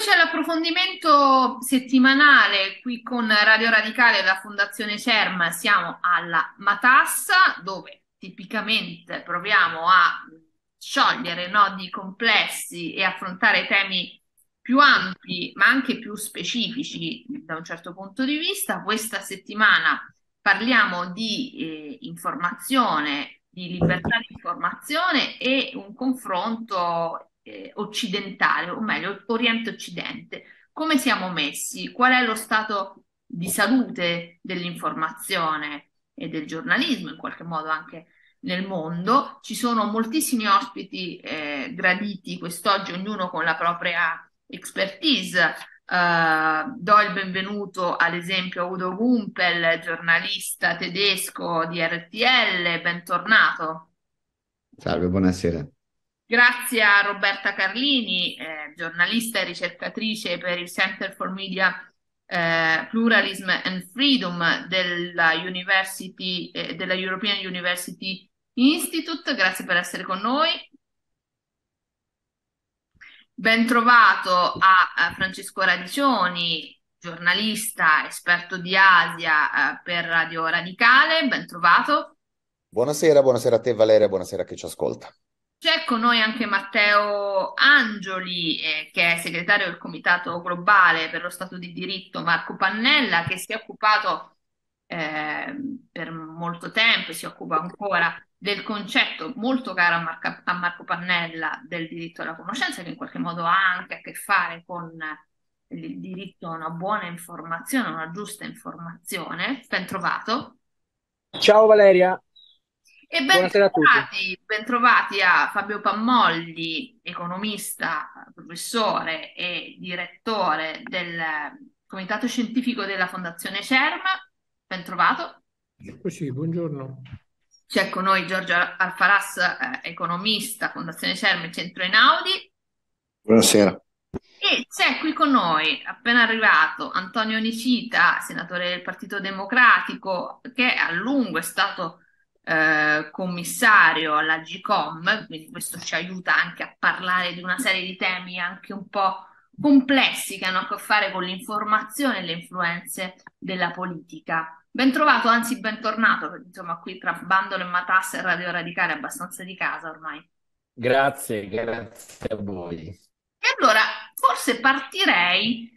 c'è l'approfondimento settimanale qui con Radio Radicale e la Fondazione CERM siamo alla Matassa dove tipicamente proviamo a sciogliere nodi complessi e affrontare temi più ampi ma anche più specifici da un certo punto di vista. Questa settimana parliamo di eh, informazione, di libertà di informazione e un confronto eh, occidentale, o meglio, Oriente-Occidente, come siamo messi? Qual è lo stato di salute dell'informazione e del giornalismo, in qualche modo anche nel mondo. Ci sono moltissimi ospiti eh, graditi quest'oggi, ognuno con la propria expertise. Uh, do il benvenuto ad esempio a Udo Gumpel, giornalista tedesco di RTL, bentornato. Salve, buonasera. Grazie a Roberta Carlini, eh, giornalista e ricercatrice per il Center for Media eh, Pluralism and Freedom della, eh, della European University Institute. Grazie per essere con noi. Ben trovato a, a Francesco Radicioni, giornalista, esperto di Asia eh, per Radio Radicale. Ben trovato. Buonasera, buonasera a te Valeria, buonasera a chi ci ascolta. C'è con noi anche Matteo Angioli, eh, che è segretario del Comitato Globale per lo Stato di Diritto, Marco Pannella, che si è occupato eh, per molto tempo e si occupa ancora del concetto molto caro a, Marca, a, Marco Pannella del diritto alla conoscenza, che in qualche modo ha anche a che fare con il diritto a una buona informazione, a una giusta informazione. Ben trovato. Ciao Valeria. E ben trovati, ben trovati, a Fabio Pammolli, economista, professore e direttore del eh, Comitato Scientifico della Fondazione CERMA. Ben trovato. Così, buongiorno. C'è con noi Giorgio Alfaras, eh, economista, Fondazione CERMA e Centro Einaudi. Buonasera. E c'è qui con noi, appena arrivato, Antonio Nicita, senatore del Partito Democratico, che a lungo è stato eh, commissario alla GCOM, quindi questo ci aiuta anche a parlare di una serie di temi anche un po' complessi che hanno a che fare con l'informazione e le influenze della politica. Bentrovato, anzi bentornato, insomma qui tra Bandolo e Matasse e Radio Radicale abbastanza di casa ormai. Grazie, grazie a voi. E allora, forse partirei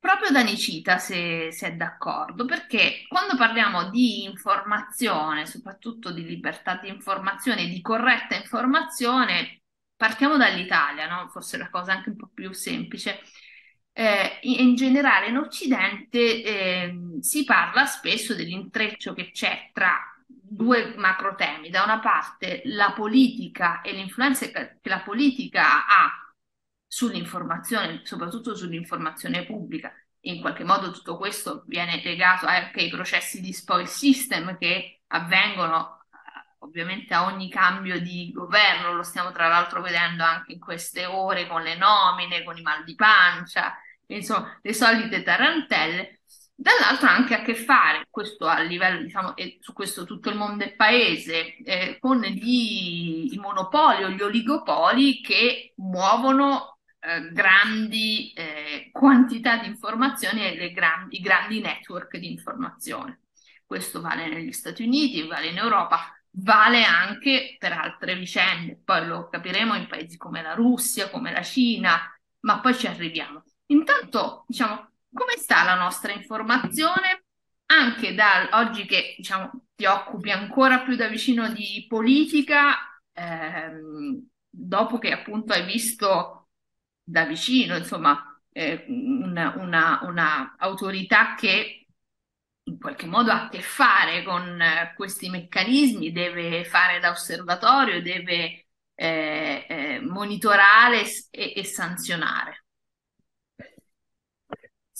Proprio Danicita, se, se è d'accordo, perché quando parliamo di informazione, soprattutto di libertà di informazione, di corretta informazione, partiamo dall'Italia, no? forse la cosa anche un po' più semplice. Eh, in generale in Occidente eh, si parla spesso dell'intreccio che c'è tra due macro temi, da una parte la politica e l'influenza che la politica ha sull'informazione, soprattutto sull'informazione pubblica. In qualche modo tutto questo viene legato anche ai processi di spoil system che avvengono eh, ovviamente a ogni cambio di governo, lo stiamo tra l'altro vedendo anche in queste ore con le nomine, con i mal di pancia, insomma le solite tarantelle. Dall'altro anche a che fare, questo a livello, diciamo, e su questo tutto il mondo e paese, eh, con gli, i monopoli o gli oligopoli che muovono eh, grandi eh, quantità di informazioni e gran- i grandi network di informazione. Questo vale negli Stati Uniti, vale in Europa, vale anche per altre vicende, poi lo capiremo in paesi come la Russia, come la Cina, ma poi ci arriviamo. Intanto, diciamo, come sta la nostra informazione anche da oggi che diciamo, ti occupi ancora più da vicino di politica, ehm, dopo che appunto hai visto da vicino, insomma, eh, una, una, una autorità che in qualche modo ha a che fare con eh, questi meccanismi, deve fare da osservatorio, deve eh, eh, monitorare e, e sanzionare.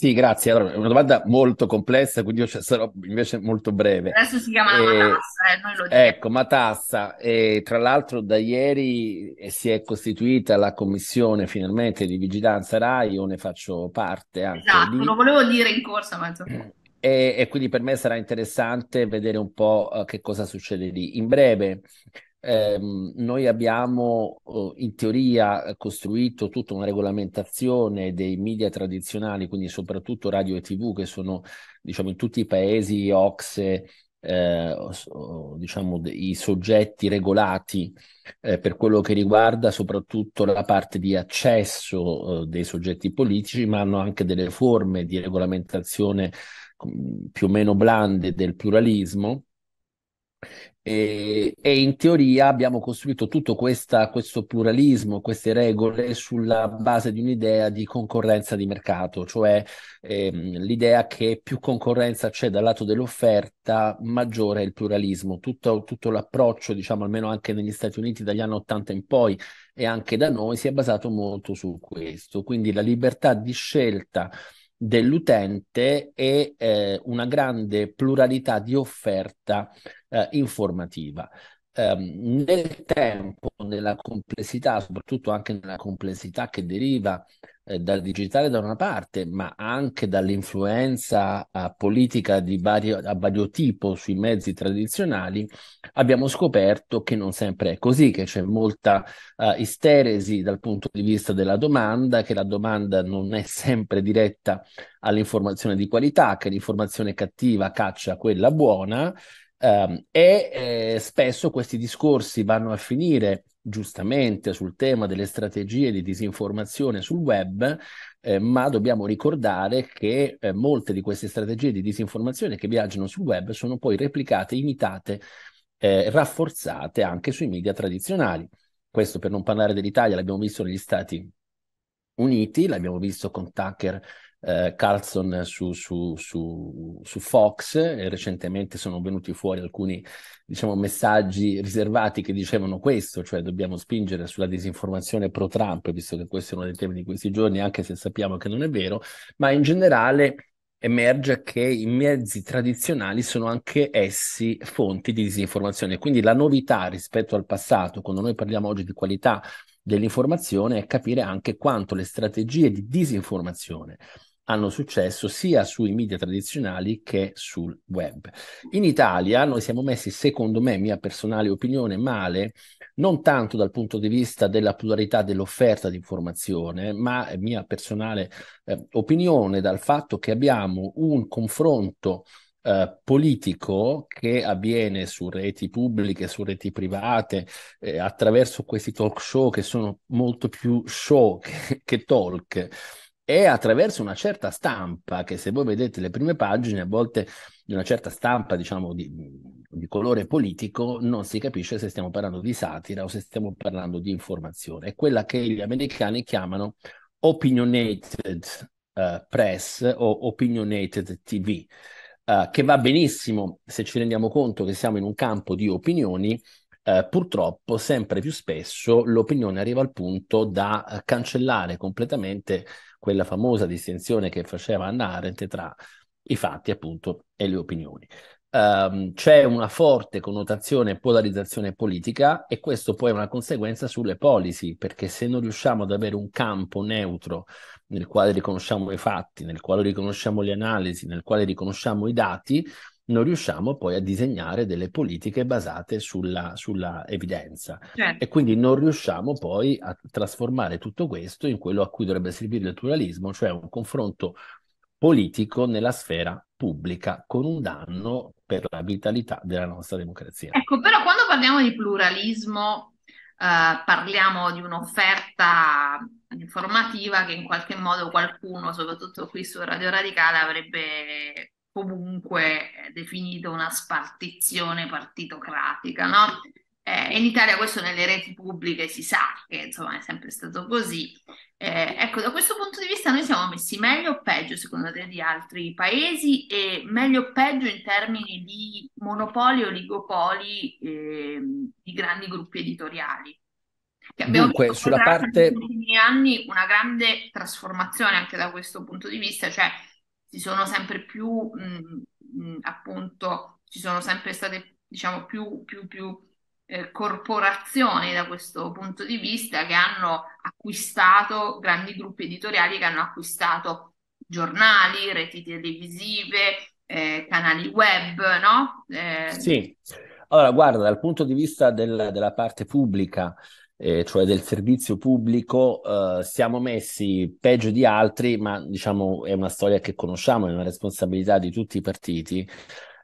Sì, grazie. Allora, è una domanda molto complessa, quindi io sarò invece molto breve. Adesso si chiama eh, Matassa, eh, noi lo diciamo. Ecco, Matassa. Eh, tra l'altro da ieri eh, si è costituita la commissione finalmente di vigilanza RAI, io ne faccio parte anche Esatto, lì. lo volevo dire in corsa, ma insomma. E, e, quindi per me sarà interessante vedere un po' eh, che cosa succede lì. In breve, Ehm, noi abbiamo uhm, in teoria uhm, costruito tutta una regolamentazione dei media tradizionali, quindi soprattutto radio e tv, che sono diciamo, in tutti i paesi OXE, eh, uhm, diciamo, i soggetti regolati eh, per quello che riguarda soprattutto la parte di accesso dei soggetti politici, ma hanno anche delle forme di regolamentazione mhmm, più o meno blande del pluralismo e, e, in teoria abbiamo costruito tutto questa, questo pluralismo, queste regole sulla base di un'idea di concorrenza di mercato, cioè ehm, l'idea che più concorrenza c'è dal lato dell'offerta, maggiore è il pluralismo. Tutto, tutto l'approccio, diciamo almeno anche negli Stati Uniti dagli anni 80 in poi e anche da noi, si è basato molto su questo. Quindi la libertà di scelta dell'utente e eh, una grande pluralità di offerta eh, informativa. Eh, nel tempo, nella complessità, soprattutto anche nella complessità che deriva eh, dal digitale da una parte, ma anche dall'influenza eh, politica di vario, a vario tipo sui mezzi tradizionali, abbiamo scoperto che non sempre è così, che c'è molta eh, isteresi dal punto di vista della domanda, che la domanda non è sempre diretta all'informazione di qualità, che l'informazione cattiva caccia quella buona Um, e eh, spesso questi discorsi vanno a finire giustamente sul tema delle strategie di disinformazione sul web, eh, ma dobbiamo ricordare che eh, molte di queste strategie di disinformazione che viaggiano sul web sono poi replicate, imitate, eh, rafforzate anche sui media tradizionali. Questo per non parlare dell'Italia, l'abbiamo visto negli Stati Uniti, l'abbiamo visto con Tucker eh, Carlson su, su, su, su, Fox e recentemente sono venuti fuori alcuni diciamo, messaggi riservati che dicevano questo, cioè dobbiamo spingere sulla disinformazione pro-Trump, visto che questo è uno dei temi di questi giorni, anche se sappiamo che non è vero, ma in generale emerge che i mezzi tradizionali sono anche essi fonti di disinformazione. Quindi la novità rispetto al passato, quando noi parliamo oggi di qualità dell'informazione, è capire anche quanto le strategie di disinformazione hanno successo sia sui media tradizionali che sul web. In Italia noi siamo messi, secondo me, mia personale opinione, male, non tanto dal punto di vista della pluralità dell'offerta di informazione, ma eh, mia personale eh, opinione dal fatto che abbiamo un confronto eh, politico che avviene su reti pubbliche, su reti private, eh, attraverso questi talk show che sono molto più show che, che talk è attraverso una certa stampa che se voi vedete le prime pagine, a volte di una certa stampa, diciamo, di, di, colore politico, non si capisce se stiamo parlando di satira o se stiamo parlando di informazione. È quella che gli americani chiamano opinionated uh, press o opinionated TV, uh, eh, che va benissimo se ci rendiamo conto che siamo in un campo di opinioni, Uh, purtroppo sempre più spesso l'opinione arriva al punto da uh, cancellare completamente quella famosa distinzione che faceva Anna Arendt tra i fatti appunto e le opinioni. Um, c'è una forte connotazione e polarizzazione politica e questo poi è una conseguenza sulle policy, perché se non riusciamo ad avere un campo neutro nel quale riconosciamo i fatti, nel quale riconosciamo le analisi, nel quale riconosciamo i dati, non riusciamo poi a disegnare delle politiche basate sulla, sulla evidenza certo. e quindi non riusciamo poi a trasformare tutto questo in quello a cui dovrebbe servire il pluralismo, cioè un confronto politico nella sfera pubblica con un danno per la vitalità della nostra democrazia. Ecco, però quando parliamo di pluralismo eh, parliamo di un'offerta informativa che in qualche modo qualcuno, soprattutto qui su Radio Radicale, avrebbe comunque eh, definito una spartizione partitocratica, no? Eh, in Italia questo nelle reti pubbliche si sa che insomma è sempre stato così. Eh, ecco, da questo punto di vista noi siamo messi meglio o peggio secondo te di altri paesi e meglio o peggio in termini di monopoli, oligopoli eh, di grandi gruppi editoriali? Che abbiamo Dunque, visto sulla parte... negli ultimi anni una grande trasformazione anche da questo punto di vista, cioè si sono sempre più, mh, mm, mm, appunto, ci sono sempre state, diciamo, più, più, più eh, corporazioni da questo punto di vista che hanno acquistato grandi gruppi editoriali che hanno acquistato giornali, reti televisive, eh, canali web, no? Eh... Sì. Allora, guarda, dal punto di vista del, della parte pubblica, eh, cioè del servizio pubblico, eh, siamo messi peggio di altri, ma diciamo è una storia che conosciamo, è una responsabilità di tutti i partiti,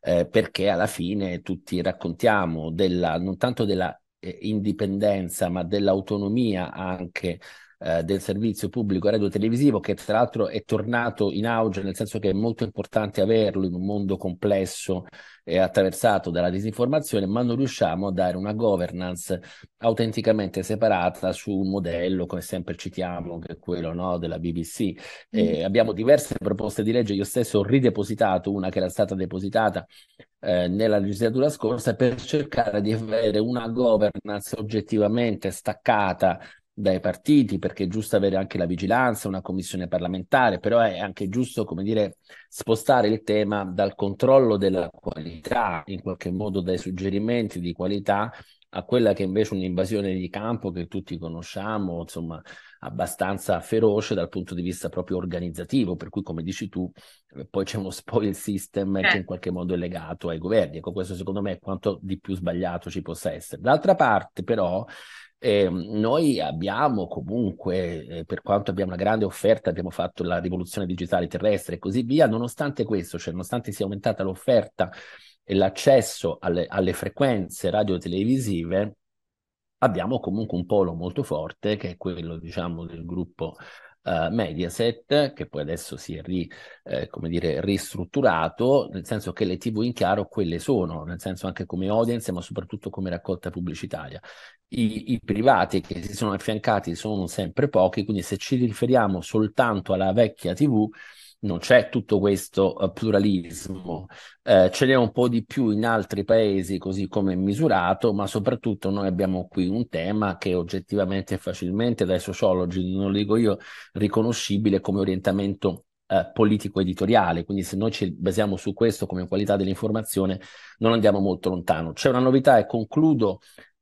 eh, perché alla fine tutti raccontiamo della, non tanto della eh, indipendenza, ma dell'autonomia anche eh, del servizio pubblico radio-televisivo, che tra l'altro è tornato in auge, nel senso che è molto importante averlo in un mondo complesso e attraversato dalla disinformazione, ma non riusciamo a dare una governance autenticamente separata su un modello, come sempre citiamo, che è quello no, della BBC. Eh, mm. abbiamo diverse proposte di legge, io stesso ho ridepositato una che era stata depositata eh, nella legislatura scorsa per cercare di avere una governance oggettivamente staccata dai partiti, perché è giusto avere anche la vigilanza, una commissione parlamentare, però è anche giusto, come dire, spostare il tema dal controllo della qualità, in qualche modo dai suggerimenti di qualità, a quella che invece è un'invasione di campo che tutti conosciamo, insomma, abbastanza feroce dal punto di vista proprio organizzativo, per cui come dici tu, eh, poi c'è uno spoil system che eh. in qualche modo è legato ai governi. Ecco, questo secondo me è quanto di più sbagliato ci possa essere. D'altra parte, però, eh, noi abbiamo comunque, eh, per quanto abbiamo una grande offerta, abbiamo fatto la rivoluzione digitale terrestre e così via, nonostante questo, cioè nonostante sia aumentata l'offerta e l'accesso alle, alle frequenze radio-televisive, abbiamo comunque un polo molto forte che è quello diciamo del gruppo uh, Mediaset, che poi adesso si è ri, eh, dire, ristrutturato, nel senso che le TV in chiaro quelle sono, nel senso anche come audience, ma soprattutto come raccolta pubblicitaria. I, I, privati che si sono affiancati sono sempre pochi, quindi se ci riferiamo soltanto alla vecchia TV, non c'è tutto questo eh, pluralismo, eh, ce n'è un po' di più in altri paesi così come misurato, ma soprattutto noi abbiamo qui un tema che oggettivamente e facilmente dai sociologi, non lo dico io, riconoscibile come orientamento eh, politico-editoriale, quindi se noi ci basiamo su questo come qualità dell'informazione non andiamo molto lontano. C'è una novità e concludo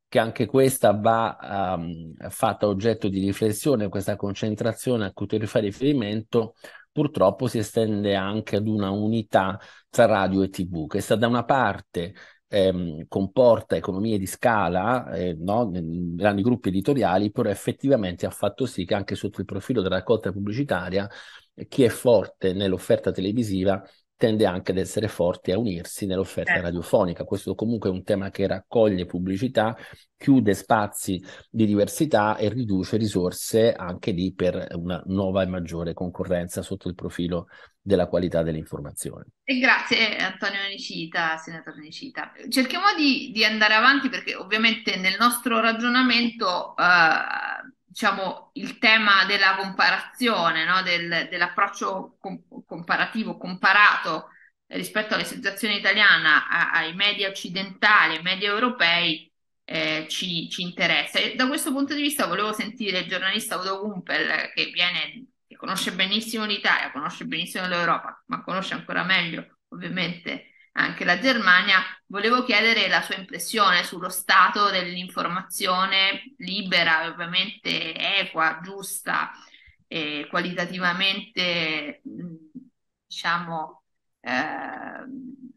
che anche questa va um, fatta oggetto di riflessione, questa concentrazione a cui tu fai riferimento purtroppo si estende anche ad una unità tra radio e tv, che sta da una parte ehm, comporta economie di scala, eh, no? grandi gruppi editoriali, però effettivamente ha fatto sì che anche sotto il profilo della raccolta pubblicitaria chi è forte nell'offerta televisiva tende anche ad essere forte e a unirsi nell'offerta eh. radiofonica. Questo comunque è un tema che raccoglie pubblicità, chiude spazi di diversità e riduce risorse anche lì per una nuova e maggiore concorrenza sotto il profilo della qualità dell'informazione. E grazie eh, Antonio Nicita, senatore Nicita. Cerchiamo di, di andare avanti perché ovviamente nel nostro ragionamento eh, diciamo, il tema della comparazione, no? Del, dell'approccio com- comparativo, comparato rispetto alla situazione italiana a- ai media occidentali, ai media europei, eh, ci, ci, interessa. E da questo punto di vista volevo sentire il giornalista Udo Gumpel, che viene, che conosce benissimo l'Italia, conosce benissimo l'Europa, ma conosce ancora meglio ovviamente anche la Germania, volevo chiedere la sua impressione sullo stato dell'informazione libera, ovviamente equa, giusta e qualitativamente, diciamo, eh,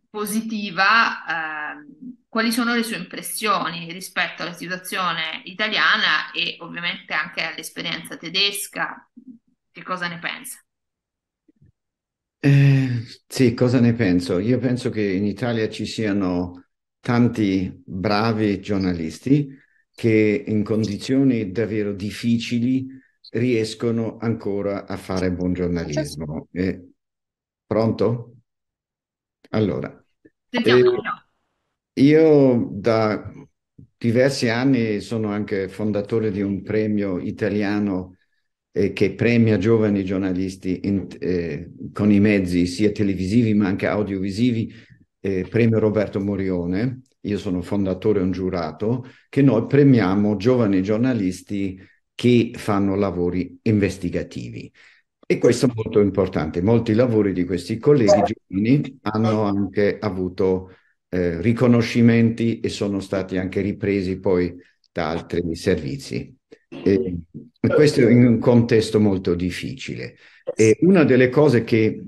positiva. Eh, quali sono le sue impressioni rispetto alla situazione italiana e ovviamente anche all'esperienza tedesca? Che cosa ne pensa? Eh, sì, cosa ne penso? Io penso che in Italia ci siano tanti bravi giornalisti che in condizioni davvero difficili riescono ancora a fare buon giornalismo. Eh, pronto? Allora, eh, io da diversi anni sono anche fondatore di un premio italiano eh, che premia giovani giornalisti in, eh, con i mezzi sia televisivi ma anche audiovisivi, eh, premio Roberto Morione, io sono fondatore e un giurato, che noi premiamo giovani giornalisti che fanno lavori investigativi. E questo è molto importante. Molti lavori di questi colleghi giovani hanno anche avuto eh, riconoscimenti e sono stati anche ripresi poi da altri servizi. E questo è in un contesto molto difficile. E una delle cose che,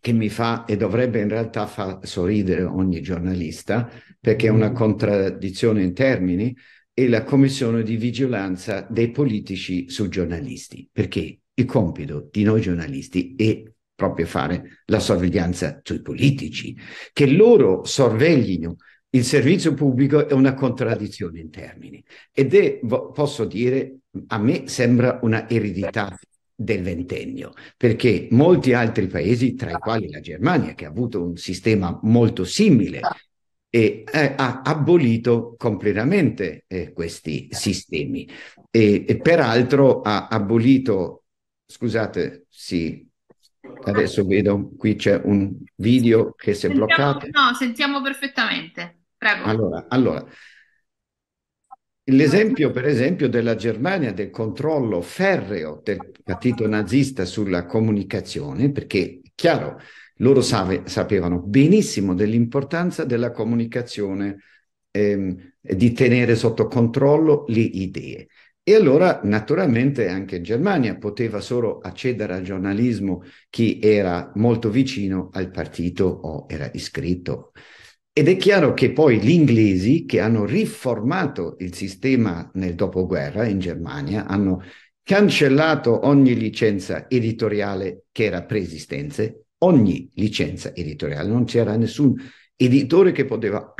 che mi fa e dovrebbe in realtà far sorridere ogni giornalista, perché è una mm. contraddizione in termini, è la commissione di vigilanza dei politici sui giornalisti, perché il compito di noi giornalisti è proprio fare la sorveglianza sui politici, che loro sorveglino il servizio pubblico è una contraddizione in termini ed è, posso dire, a me sembra una eredità del ventennio, perché molti altri paesi, tra i quali la Germania, che ha avuto un sistema molto simile, e, eh, ha abolito completamente eh, questi sistemi e, e, peraltro ha abolito, scusate, sì, adesso vedo, qui c'è un video che si è sentiamo, bloccato. No, sentiamo perfettamente. Prego. Allora, allora l'esempio per esempio della Germania del controllo ferreo del partito nazista sulla comunicazione, perché chiaro, loro save, sapevano benissimo dell'importanza della comunicazione, ehm, di tenere sotto controllo le idee. E allora naturalmente anche in Germania poteva solo accedere al giornalismo chi era molto vicino al partito o era iscritto. Ed è chiaro che poi gli inglesi, che hanno riformato il sistema nel dopoguerra in Germania, hanno cancellato ogni licenza editoriale che era preesistente, ogni licenza editoriale, non c'era nessun editore che poteva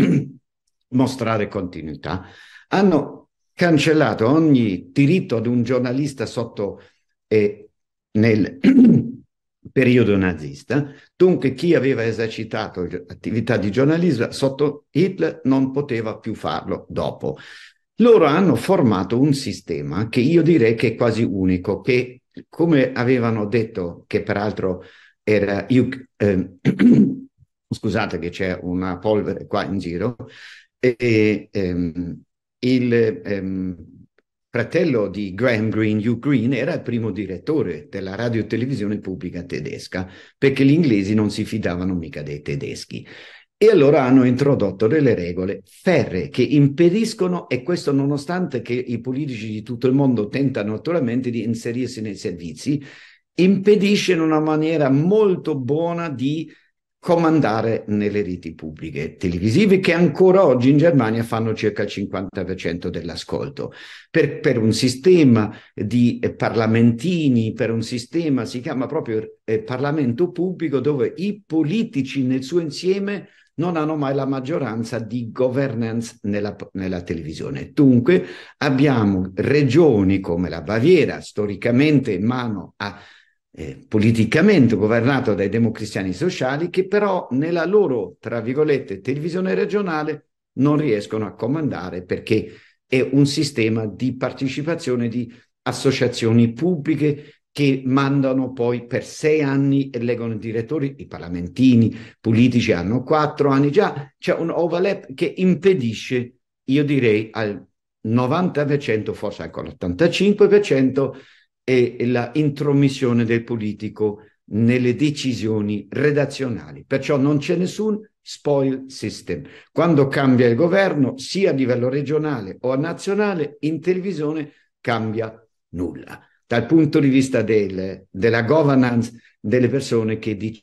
mostrare continuità, hanno cancellato ogni diritto ad un giornalista sotto eh, nel periodo nazista, dunque chi aveva esercitato attività di giornalismo sotto Hitler non poteva più farlo dopo. Loro hanno formato un sistema che io direi che è quasi unico, che come avevano detto, che peraltro era... Io, eh, scusate che c'è una polvere qua in giro, e, ehm, il, ehm, fratello di Graham Greene, Hugh Greene, era il primo direttore della radio e televisione pubblica tedesca, perché gli inglesi non si fidavano mica dei tedeschi. E allora hanno introdotto delle regole ferre che impediscono, e questo nonostante che i politici di tutto il mondo tentano naturalmente di inserirsi nei servizi, impedisce in una maniera molto buona di comandare nelle reti pubbliche televisive che ancora oggi in Germania fanno circa il 50% dell'ascolto. Per, per, un sistema di eh, parlamentini, per un sistema, si chiama proprio eh, Parlamento pubblico, dove i politici nel suo insieme non hanno mai la maggioranza di governance nella, nella, televisione. Dunque abbiamo regioni come la Baviera, storicamente in mano a eh, politicamente governato dai democristiani sociali che però nella loro, tra virgolette, televisione regionale non riescono a comandare perché è un sistema di partecipazione di associazioni pubbliche che mandano poi per sei anni e leggono i direttori, i parlamentini, politici hanno quattro anni già, c'è un overlap che impedisce, io direi al 90%, forse anche all'85%, e la intromissione del politico nelle decisioni redazionali. Perciò non c'è nessun spoil system. Quando cambia il governo, sia a livello regionale o nazionale, in televisione cambia nulla dal punto di vista del, della governance delle persone che dicono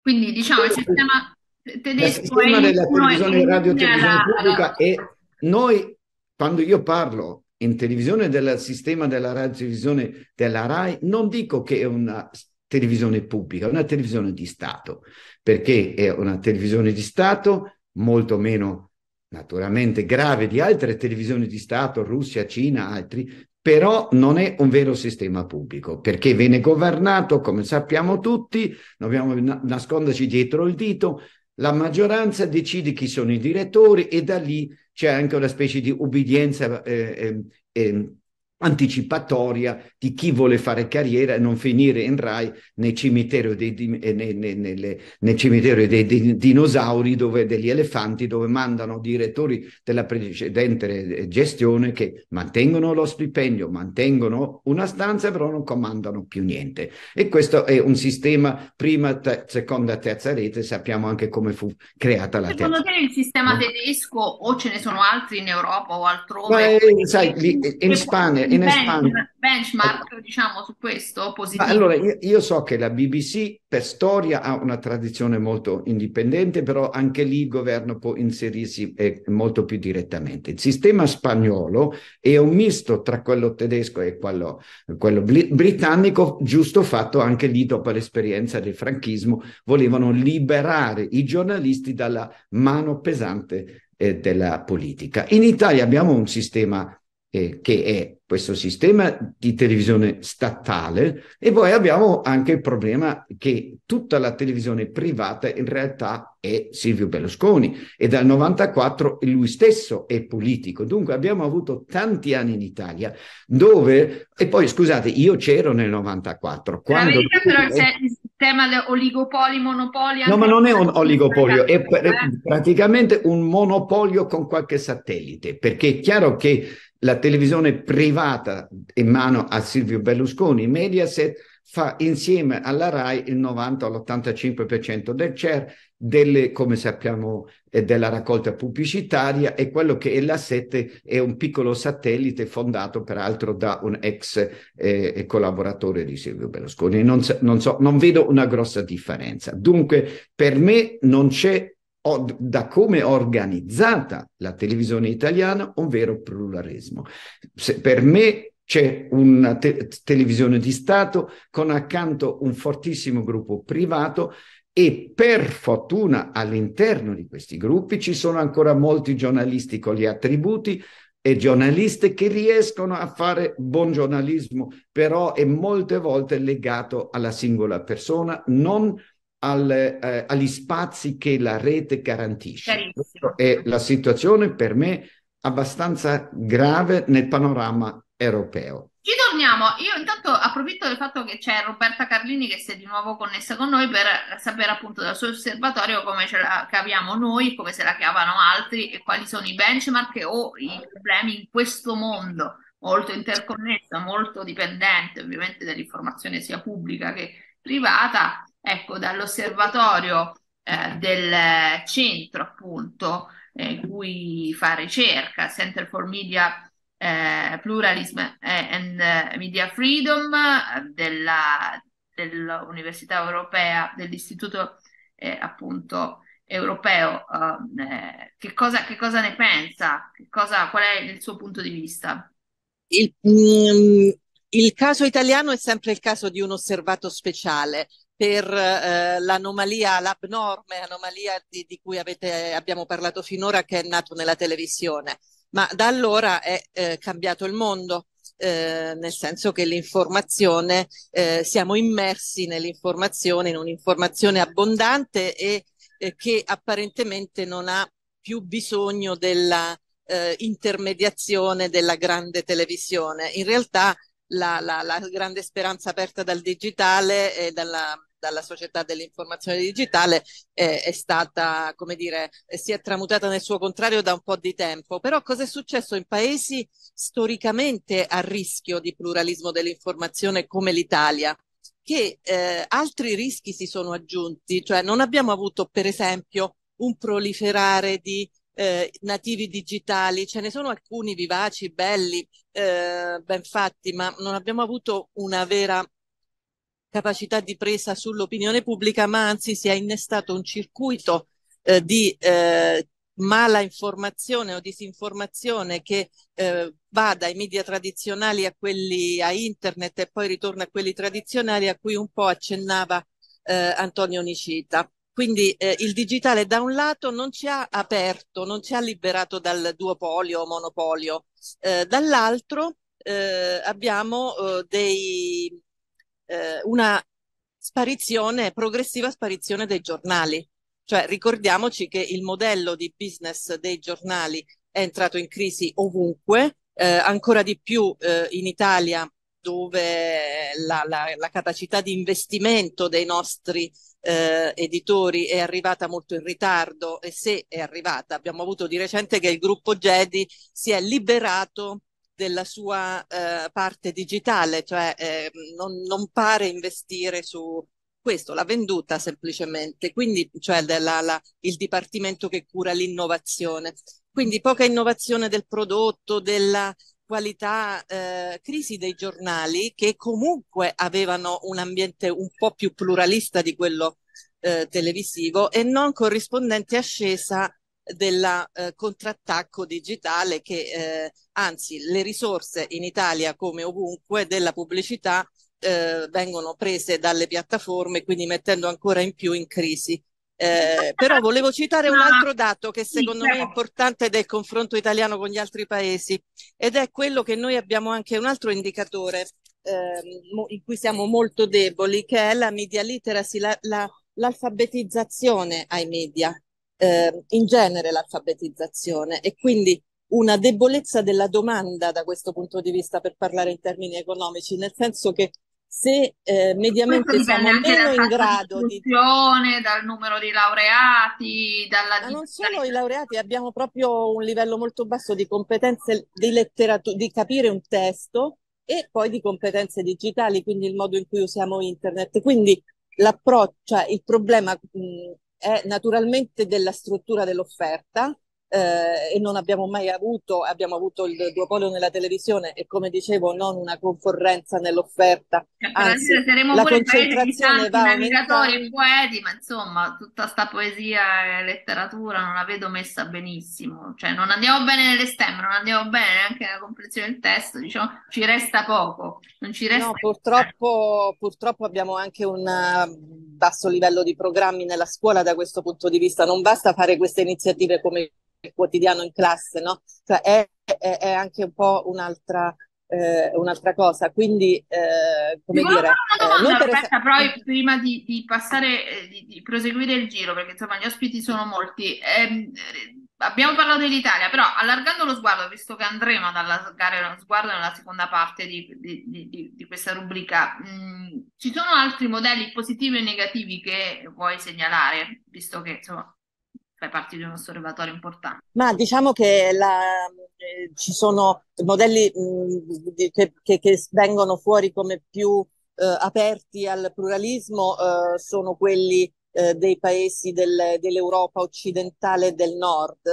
Quindi diciamo il sistema tedesco il sistema della televisione radio televisione pubblica è noi, quando io parlo in televisione del sistema della radiovisione della RAI, non dico che è una televisione pubblica, è una televisione di Stato, perché è una televisione di Stato molto meno naturalmente grave di altre televisioni di Stato, Russia, Cina, altri, però non è un vero sistema pubblico perché viene governato, come sappiamo tutti, dobbiamo nasconderci dietro il dito, la maggioranza decide chi sono i direttori e da lì c'è anche una specie di obbedienza eh, eh, eh anticipatoria di chi vuole fare carriera e non finire in Rai nel cimitero dei, eh, nel, nel, nel cimitero dei, dei dinosauri, dove, degli elefanti, dove mandano direttori della precedente eh, gestione che mantengono lo stipendio, mantengono una stanza, però non comandano più niente. E questo è un sistema prima, te, seconda, terza rete, sappiamo anche come fu creata la Secondo terza. Secondo te il sistema no? tedesco o ce ne sono altri in Europa o altrove? Beh, sai, lì, in Spagna in benchmark, benchmark diciamo su questo positivo. allora io, io, so che la BBC per storia ha una tradizione molto indipendente però anche lì il governo può inserirsi eh, molto più direttamente il sistema spagnolo è un misto tra quello tedesco e quello, quello bri- britannico giusto fatto anche lì dopo l'esperienza del franchismo volevano liberare i giornalisti dalla mano pesante eh, della politica in Italia abbiamo un sistema eh, che è questo sistema di televisione statale e poi abbiamo anche il problema che tutta la televisione privata in realtà è Silvio Berlusconi e dal 94 lui stesso è politico. Dunque abbiamo avuto tanti anni in Italia dove e poi scusate, io c'ero nel 94 quando è... però, tema del oligopoli, monopoli. No, ma non è un oligopolio, è per, praticamente un monopolio con qualche satellite, perché è chiaro che la televisione privata in mano a Silvio Berlusconi, Mediaset fa insieme alla RAI il 90 85 del CER, delle, come sappiamo, eh, della raccolta pubblicitaria e quello che è la 7 è un piccolo satellite fondato peraltro da un ex eh, collaboratore di Silvio Berlusconi. Non, so, non, so, non vedo una grossa differenza. Dunque, per me non c'è da come è organizzata la televisione italiana, ovvero pluralismo. Se per me c'è una te- televisione di Stato con accanto un fortissimo gruppo privato e per fortuna all'interno di questi gruppi ci sono ancora molti giornalisti con gli attributi e giornaliste che riescono a fare buon giornalismo, però è molte volte legato alla singola persona, non al, eh, agli spazi che la rete garantisce. è la situazione per me abbastanza grave nel panorama europeo. Ci torniamo. Io intanto approfitto del fatto che c'è Roberta Carlini che si è di nuovo connessa con noi per sapere appunto dal suo osservatorio come ce la caviamo noi, come se la cavano altri e quali sono i benchmark o i problemi in questo mondo molto interconnesso, molto dipendente ovviamente dell'informazione sia pubblica che privata Ecco, dall'osservatorio eh, del centro, appunto, eh, cui fa ricerca, Center for Media eh, Pluralism and eh, Media Freedom della, dell'Università Europea, dell'Istituto eh, appunto europeo, eh, che cosa, che, cosa, ne pensa? Cosa, qual è il suo punto di vista? Il, mm, il caso italiano è sempre il caso di un osservato speciale, per eh, l'anomalia, l'abnorme anomalia di, di cui avete, abbiamo parlato finora che è nato nella televisione. Ma da allora è eh, cambiato il mondo, eh, nel senso che l'informazione, eh, siamo immersi nell'informazione, in un'informazione abbondante e che apparentemente non ha più bisogno della eh, intermediazione della grande televisione. In realtà la, la, la, grande speranza aperta dal digitale e dalla dalla società dell'informazione digitale eh, è stata, come dire, si è tramutata nel suo contrario da un po' di tempo. Però cosa è successo in paesi storicamente a rischio di pluralismo dell'informazione come l'Italia? Che eh, altri rischi si sono aggiunti, cioè non abbiamo avuto, per esempio, un proliferare di eh, nativi digitali, ce ne sono alcuni vivaci, belli, eh, ben fatti, ma non abbiamo avuto una vera capacità di presa sull'opinione pubblica, ma anzi si è innestato un circuito eh, di eh, mala informazione o disinformazione che eh, va dai media tradizionali a quelli a internet e poi ritorna a quelli tradizionali a cui un po' accennava eh, Antonio Nicita. Quindi eh, il digitale da un lato non ci ha aperto, non ci ha liberato dal duopolio o monopolio, eh, dall'altro eh, abbiamo eh, dei eh, una sparizione, progressiva sparizione dei giornali. Cioè ricordiamoci che il modello di business dei giornali è entrato in crisi ovunque, eh, ancora di più eh, in Italia dove la, la, la, capacità di investimento dei nostri eh, editori è arrivata molto in ritardo e se è arrivata abbiamo avuto di recente che il gruppo Jedi si è liberato della sua eh, parte digitale, cioè eh, non, non, pare investire su questo, l'ha venduta semplicemente, quindi cioè della, la, il dipartimento che cura l'innovazione. Quindi poca innovazione del prodotto, della qualità, eh, crisi dei giornali che comunque avevano un ambiente un po' più pluralista di quello eh, televisivo e non corrispondente ascesa della eh, contrattacco digitale che eh, anzi le risorse in Italia come ovunque della pubblicità eh, vengono prese dalle piattaforme quindi mettendo ancora in più in crisi. Eh, però volevo citare un altro dato che secondo me è certo. importante del confronto italiano con gli altri paesi ed è quello che noi abbiamo anche un altro indicatore ehm, in cui siamo molto deboli che è la media literacy, la, la, l'alfabetizzazione ai media eh, in genere l'alfabetizzazione e quindi una debolezza della domanda da questo punto di vista per parlare in termini economici, nel senso che se eh, mediamente siamo meno in grado di dal numero di laureati, dalla Ma non solo i laureati, abbiamo proprio un livello molto basso di competenze di letteratura, di capire un testo e poi di competenze digitali, quindi il modo in cui usiamo internet. Quindi l'approccio, cioè il problema mh, è naturalmente della struttura dell'offerta, eh, e non abbiamo mai avuto, abbiamo avuto il duopolio nella televisione e come dicevo non una concorrenza nell'offerta. Cioè, Anzi, la diciamo, concentrazione va navigatori, poeti, ma insomma tutta sta poesia e letteratura non la vedo messa benissimo, cioè non andiamo bene nelle stem, non andiamo bene neanche nella comprensione del testo, diciamo ci resta poco, non ci resta No, purtroppo, purtroppo abbiamo anche un eh, basso livello di programmi nella scuola da questo punto di vista, non basta fare queste iniziative come quotidiano in classe, no? Cioè è, è, è anche un po' un'altra, eh, un'altra cosa. Quindi, eh, come Ti dire, eh, non per aspetta, es- eh, prima di, di passare, eh, di, di, proseguire il giro, perché insomma gli ospiti sono molti. Ehm, eh, abbiamo parlato dell'Italia, però allargando lo sguardo, visto che andremo ad allargare lo sguardo nella seconda parte di, di questa rubrica, mh, mm, ci sono altri modelli positivi e negativi che vuoi segnalare, visto che insomma fai parte di un osservatorio importante. Ma diciamo che la, eh, ci sono modelli mh, mm, che, che, che, vengono fuori come più eh, aperti al pluralismo, eh, sono quelli eh, dei paesi del, dell'Europa occidentale e del nord.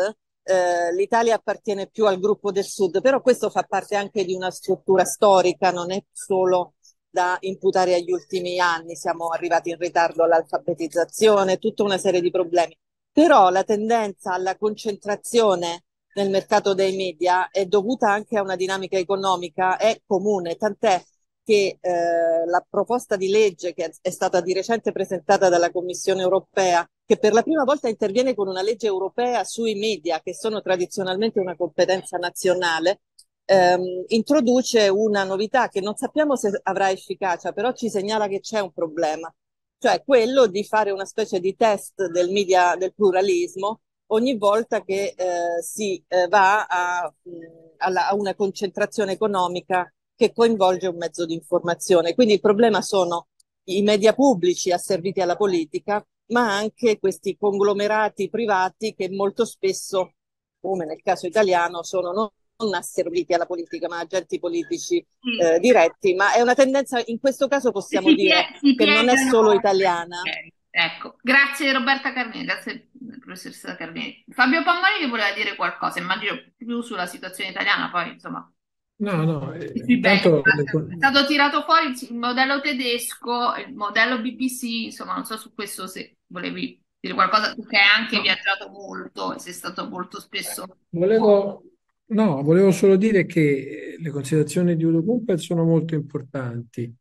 Eh, L'Italia appartiene più al gruppo del sud, però questo fa parte anche di una struttura storica, non è solo da imputare agli ultimi anni, siamo arrivati in ritardo all'alfabetizzazione, tutta una serie di problemi però la tendenza alla concentrazione nel mercato dei media è dovuta anche a una dinamica economica, è comune, tant'è che eh, la proposta di legge che è stata di recente presentata dalla Commissione europea, che per la prima volta interviene con una legge europea sui media, che sono tradizionalmente una competenza nazionale, ehm, introduce una novità che non sappiamo se avrà efficacia, però ci segnala che c'è un problema, cioè quello di fare una specie di test del media del pluralismo ogni volta che eh, si eh, va a, mm, a, una concentrazione economica che coinvolge un mezzo di informazione. Quindi il problema sono i media pubblici asserviti alla politica, ma anche questi conglomerati privati che molto spesso, come nel caso italiano, sono non non asserviti alla politica, ma agenti politici sì. Mm. eh, diretti, ma è una tendenza, in questo caso possiamo si, dire, si, che non è solo italiana. Okay. Ecco, grazie Roberta Carmine, grazie professoressa Carmine. Fabio Pangoni che voleva dire qualcosa, immagino più sulla situazione italiana, poi insomma... No, no, eh, sì, tanto... Eh, è stato tirato fuori il modello tedesco, il modello BBC, insomma non so su questo se volevi dire qualcosa, tu che hai anche viaggiato molto e sei stato molto spesso... Volevo No, volevo solo dire che eh, le considerazioni di Udo Kumpel sono molto importanti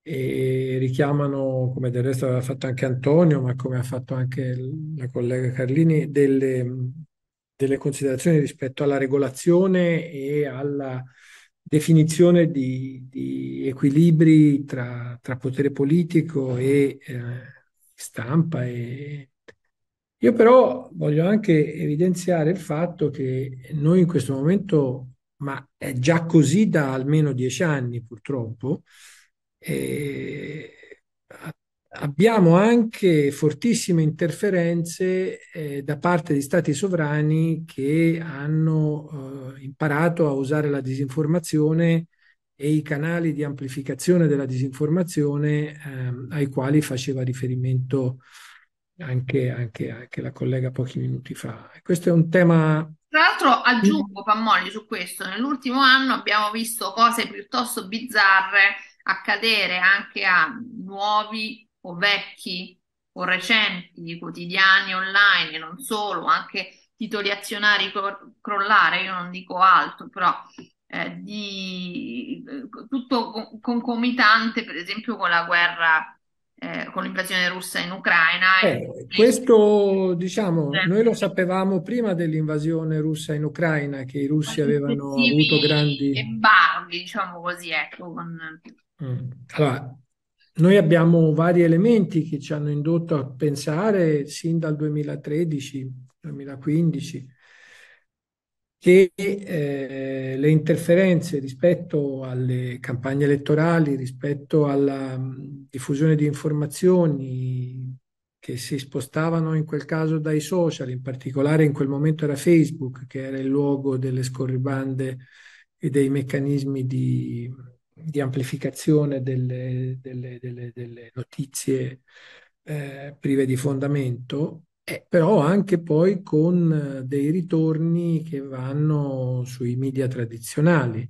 e richiamano, come del resto aveva fatto anche Antonio, ma come ha fatto anche la collega Carlini, delle, delle considerazioni rispetto alla regolazione e alla definizione di, di equilibri tra, tra potere politico e eh, stampa e io però voglio anche evidenziare il fatto che noi in questo momento, ma è già così da almeno dieci anni purtroppo, eh, abbiamo anche fortissime interferenze eh, da parte di stati sovrani che hanno eh, imparato a usare la disinformazione e i canali di amplificazione della disinformazione ehm, ai quali faceva riferimento anche, anche, anche la collega pochi minuti fa. Questo è un tema tra l'altro aggiungo, mm. Pammolli, su questo, nell'ultimo anno abbiamo visto cose piuttosto bizzarre accadere anche a nuovi o vecchi o recenti quotidiani online e non solo, anche titoli azionari crollare, io non dico altro, però eh, di, eh, tutto concomitante per esempio con la guerra eh, con l'invasione russa in Ucraina. Eh, questo, diciamo, eh. noi lo sapevamo prima dell'invasione russa in Ucraina, che i russi avevano avuto grandi... Embarghi, diciamo così, ecco. Con... Mm. Allora, noi abbiamo vari elementi che ci hanno indotto a pensare sin dal 2013, 2015, che eh, le interferenze rispetto alle campagne elettorali, rispetto alla mm, diffusione di informazioni che si spostavano in quel caso dai social, in particolare in quel momento era Facebook che era il luogo delle scorribande e dei meccanismi di, di amplificazione delle, delle, delle, delle notizie eh, prive di fondamento, eh, però anche poi con eh, dei ritorni che vanno sui media tradizionali.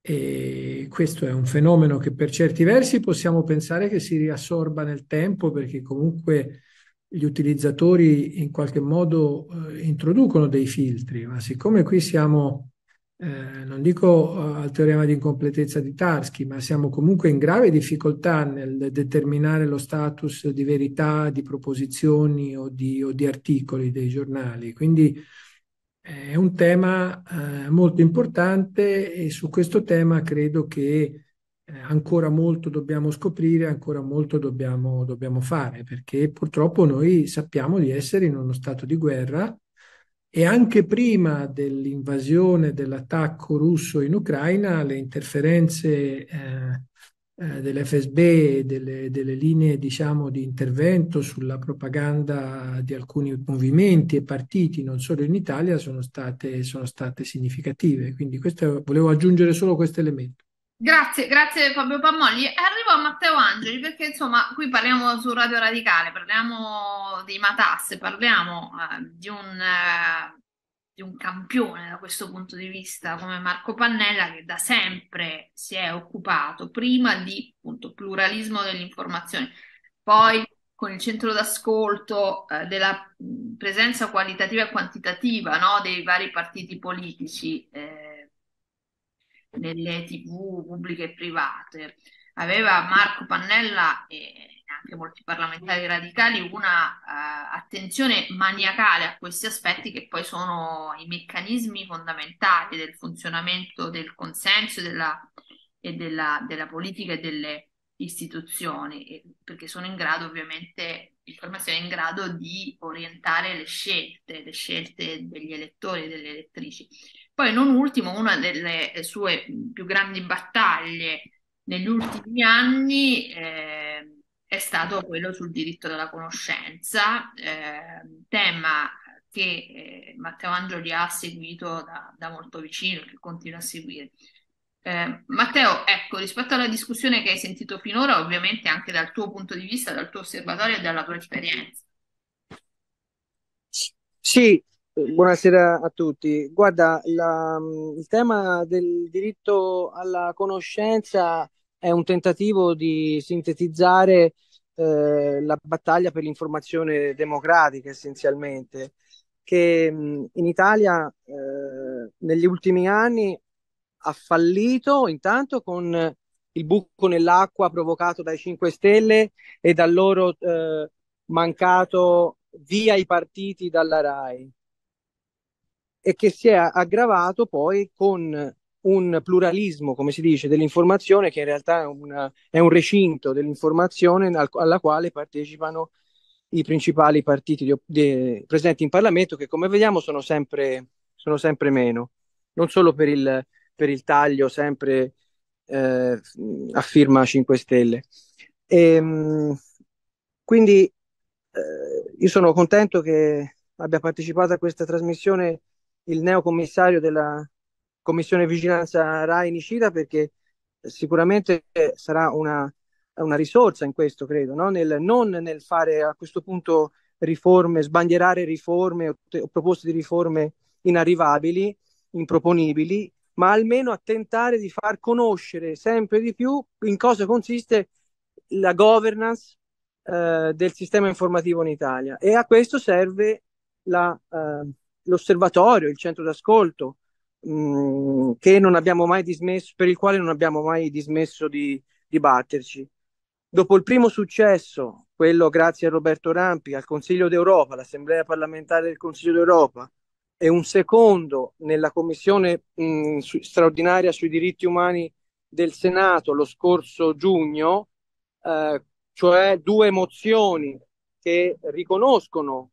E questo è un fenomeno che per certi versi possiamo pensare che si riassorba nel tempo perché comunque gli utilizzatori in qualche modo eh, introducono dei filtri, ma siccome qui siamo eh, non dico eh, al teorema di incompletezza di Tarski, ma siamo comunque in grave difficoltà nel determinare lo status di verità, di proposizioni o di, o di articoli dei giornali. Quindi eh, è un tema eh, molto importante e su questo tema credo che ancora molto dobbiamo scoprire, ancora molto dobbiamo, dobbiamo fare, perché purtroppo noi sappiamo di essere in uno stato di guerra e anche prima dell'invasione, dell'attacco russo in Ucraina, le interferenze eh, eh, dell'FSB e delle, delle, linee diciamo, di intervento sulla propaganda di alcuni movimenti e partiti, non solo in Italia, sono state, sono state significative. Quindi questo, volevo aggiungere solo questo elemento. Grazie, grazie Fabio Pammogli. Arrivo a Matteo Angeli perché insomma qui parliamo su Radio Radicale, parliamo di Matasse, parliamo eh, di, un, eh, di, un, campione da questo punto di vista come Marco Pannella che da sempre si è occupato prima di appunto, pluralismo dell'informazione, poi con il centro d'ascolto eh, della presenza qualitativa e quantitativa no, dei vari partiti politici eh, nelle tv pubbliche e private. Aveva Marco Pannella e anche molti parlamentari radicali una uh, attenzione maniacale a questi aspetti che poi sono i meccanismi fondamentali del funzionamento del consenso della, e della, della politica e delle istituzioni, e perché sono in grado ovviamente l'informazione è in grado di orientare le scelte, le scelte degli elettori e delle elettrici. Poi, non ultimo, una delle sue più grandi battaglie negli ultimi anni eh, è stato quello sul diritto della conoscenza, eh, tema che eh, Matteo Angioli ha seguito da, da molto vicino e che continua a seguire. Eh, Matteo, ecco, rispetto alla discussione che hai sentito finora, ovviamente anche dal tuo punto di vista, dal tuo osservatorio e dalla tua esperienza. Sì, Buonasera a tutti. Guarda, la, il tema del diritto alla conoscenza è un tentativo di sintetizzare eh, la battaglia per l'informazione democratica essenzialmente, che mm, in Italia eh, negli ultimi anni ha fallito intanto con il buco nell'acqua provocato dai 5 Stelle e dal loro eh, mancato via i partiti dalla RAI e che si è aggravato poi con un pluralismo, come si dice, dell'informazione che in realtà è, una, è un recinto dell'informazione al, alla quale partecipano i principali partiti di, di, presenti in Parlamento che come vediamo sono sempre, sono sempre meno, non solo per il, per il taglio sempre eh, a firma 5 Stelle. E, ehm, quindi eh, io sono contento che abbia partecipato a questa trasmissione il neocommissario della Commissione Vigilanza RAI in Nicita perché sicuramente sarà una, una risorsa in questo, credo, no? nel, non nel fare a questo punto riforme, sbandierare riforme o, o proposte di riforme inarrivabili, improponibili, ma almeno a tentare di far conoscere sempre di più in cosa consiste la governance eh, del sistema informativo in Italia. E a questo serve la... Eh, l'osservatorio, il centro d'ascolto, mh, mm, che non abbiamo mai dismesso, per il quale non abbiamo mai dismesso di, di batterci. Dopo il primo successo, quello grazie a Roberto Rampi, al Consiglio d'Europa, all'Assemblea parlamentare del Consiglio d'Europa, e un secondo nella Commissione mh, mm, su, straordinaria sui diritti umani del Senato lo scorso giugno, eh, cioè due mozioni che riconoscono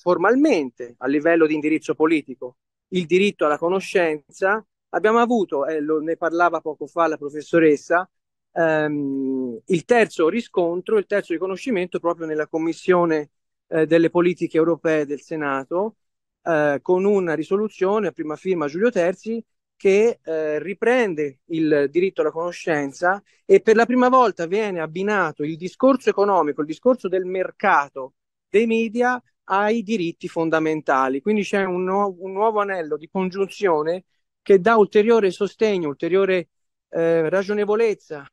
formalmente a livello di indirizzo politico il diritto alla conoscenza, abbiamo avuto, eh, lo, ne parlava poco fa la professoressa, ehm, il terzo riscontro, il terzo riconoscimento proprio nella Commissione eh, delle politiche europee del Senato, eh, con una risoluzione a prima firma Giulio Terzi che eh, riprende il diritto alla conoscenza e per la prima volta viene abbinato il discorso economico, il discorso del mercato dei media ai diritti fondamentali. Quindi c'è un, nu- un nuovo anello di congiunzione che dà ulteriore sostegno, ulteriore eh, ragionevolezza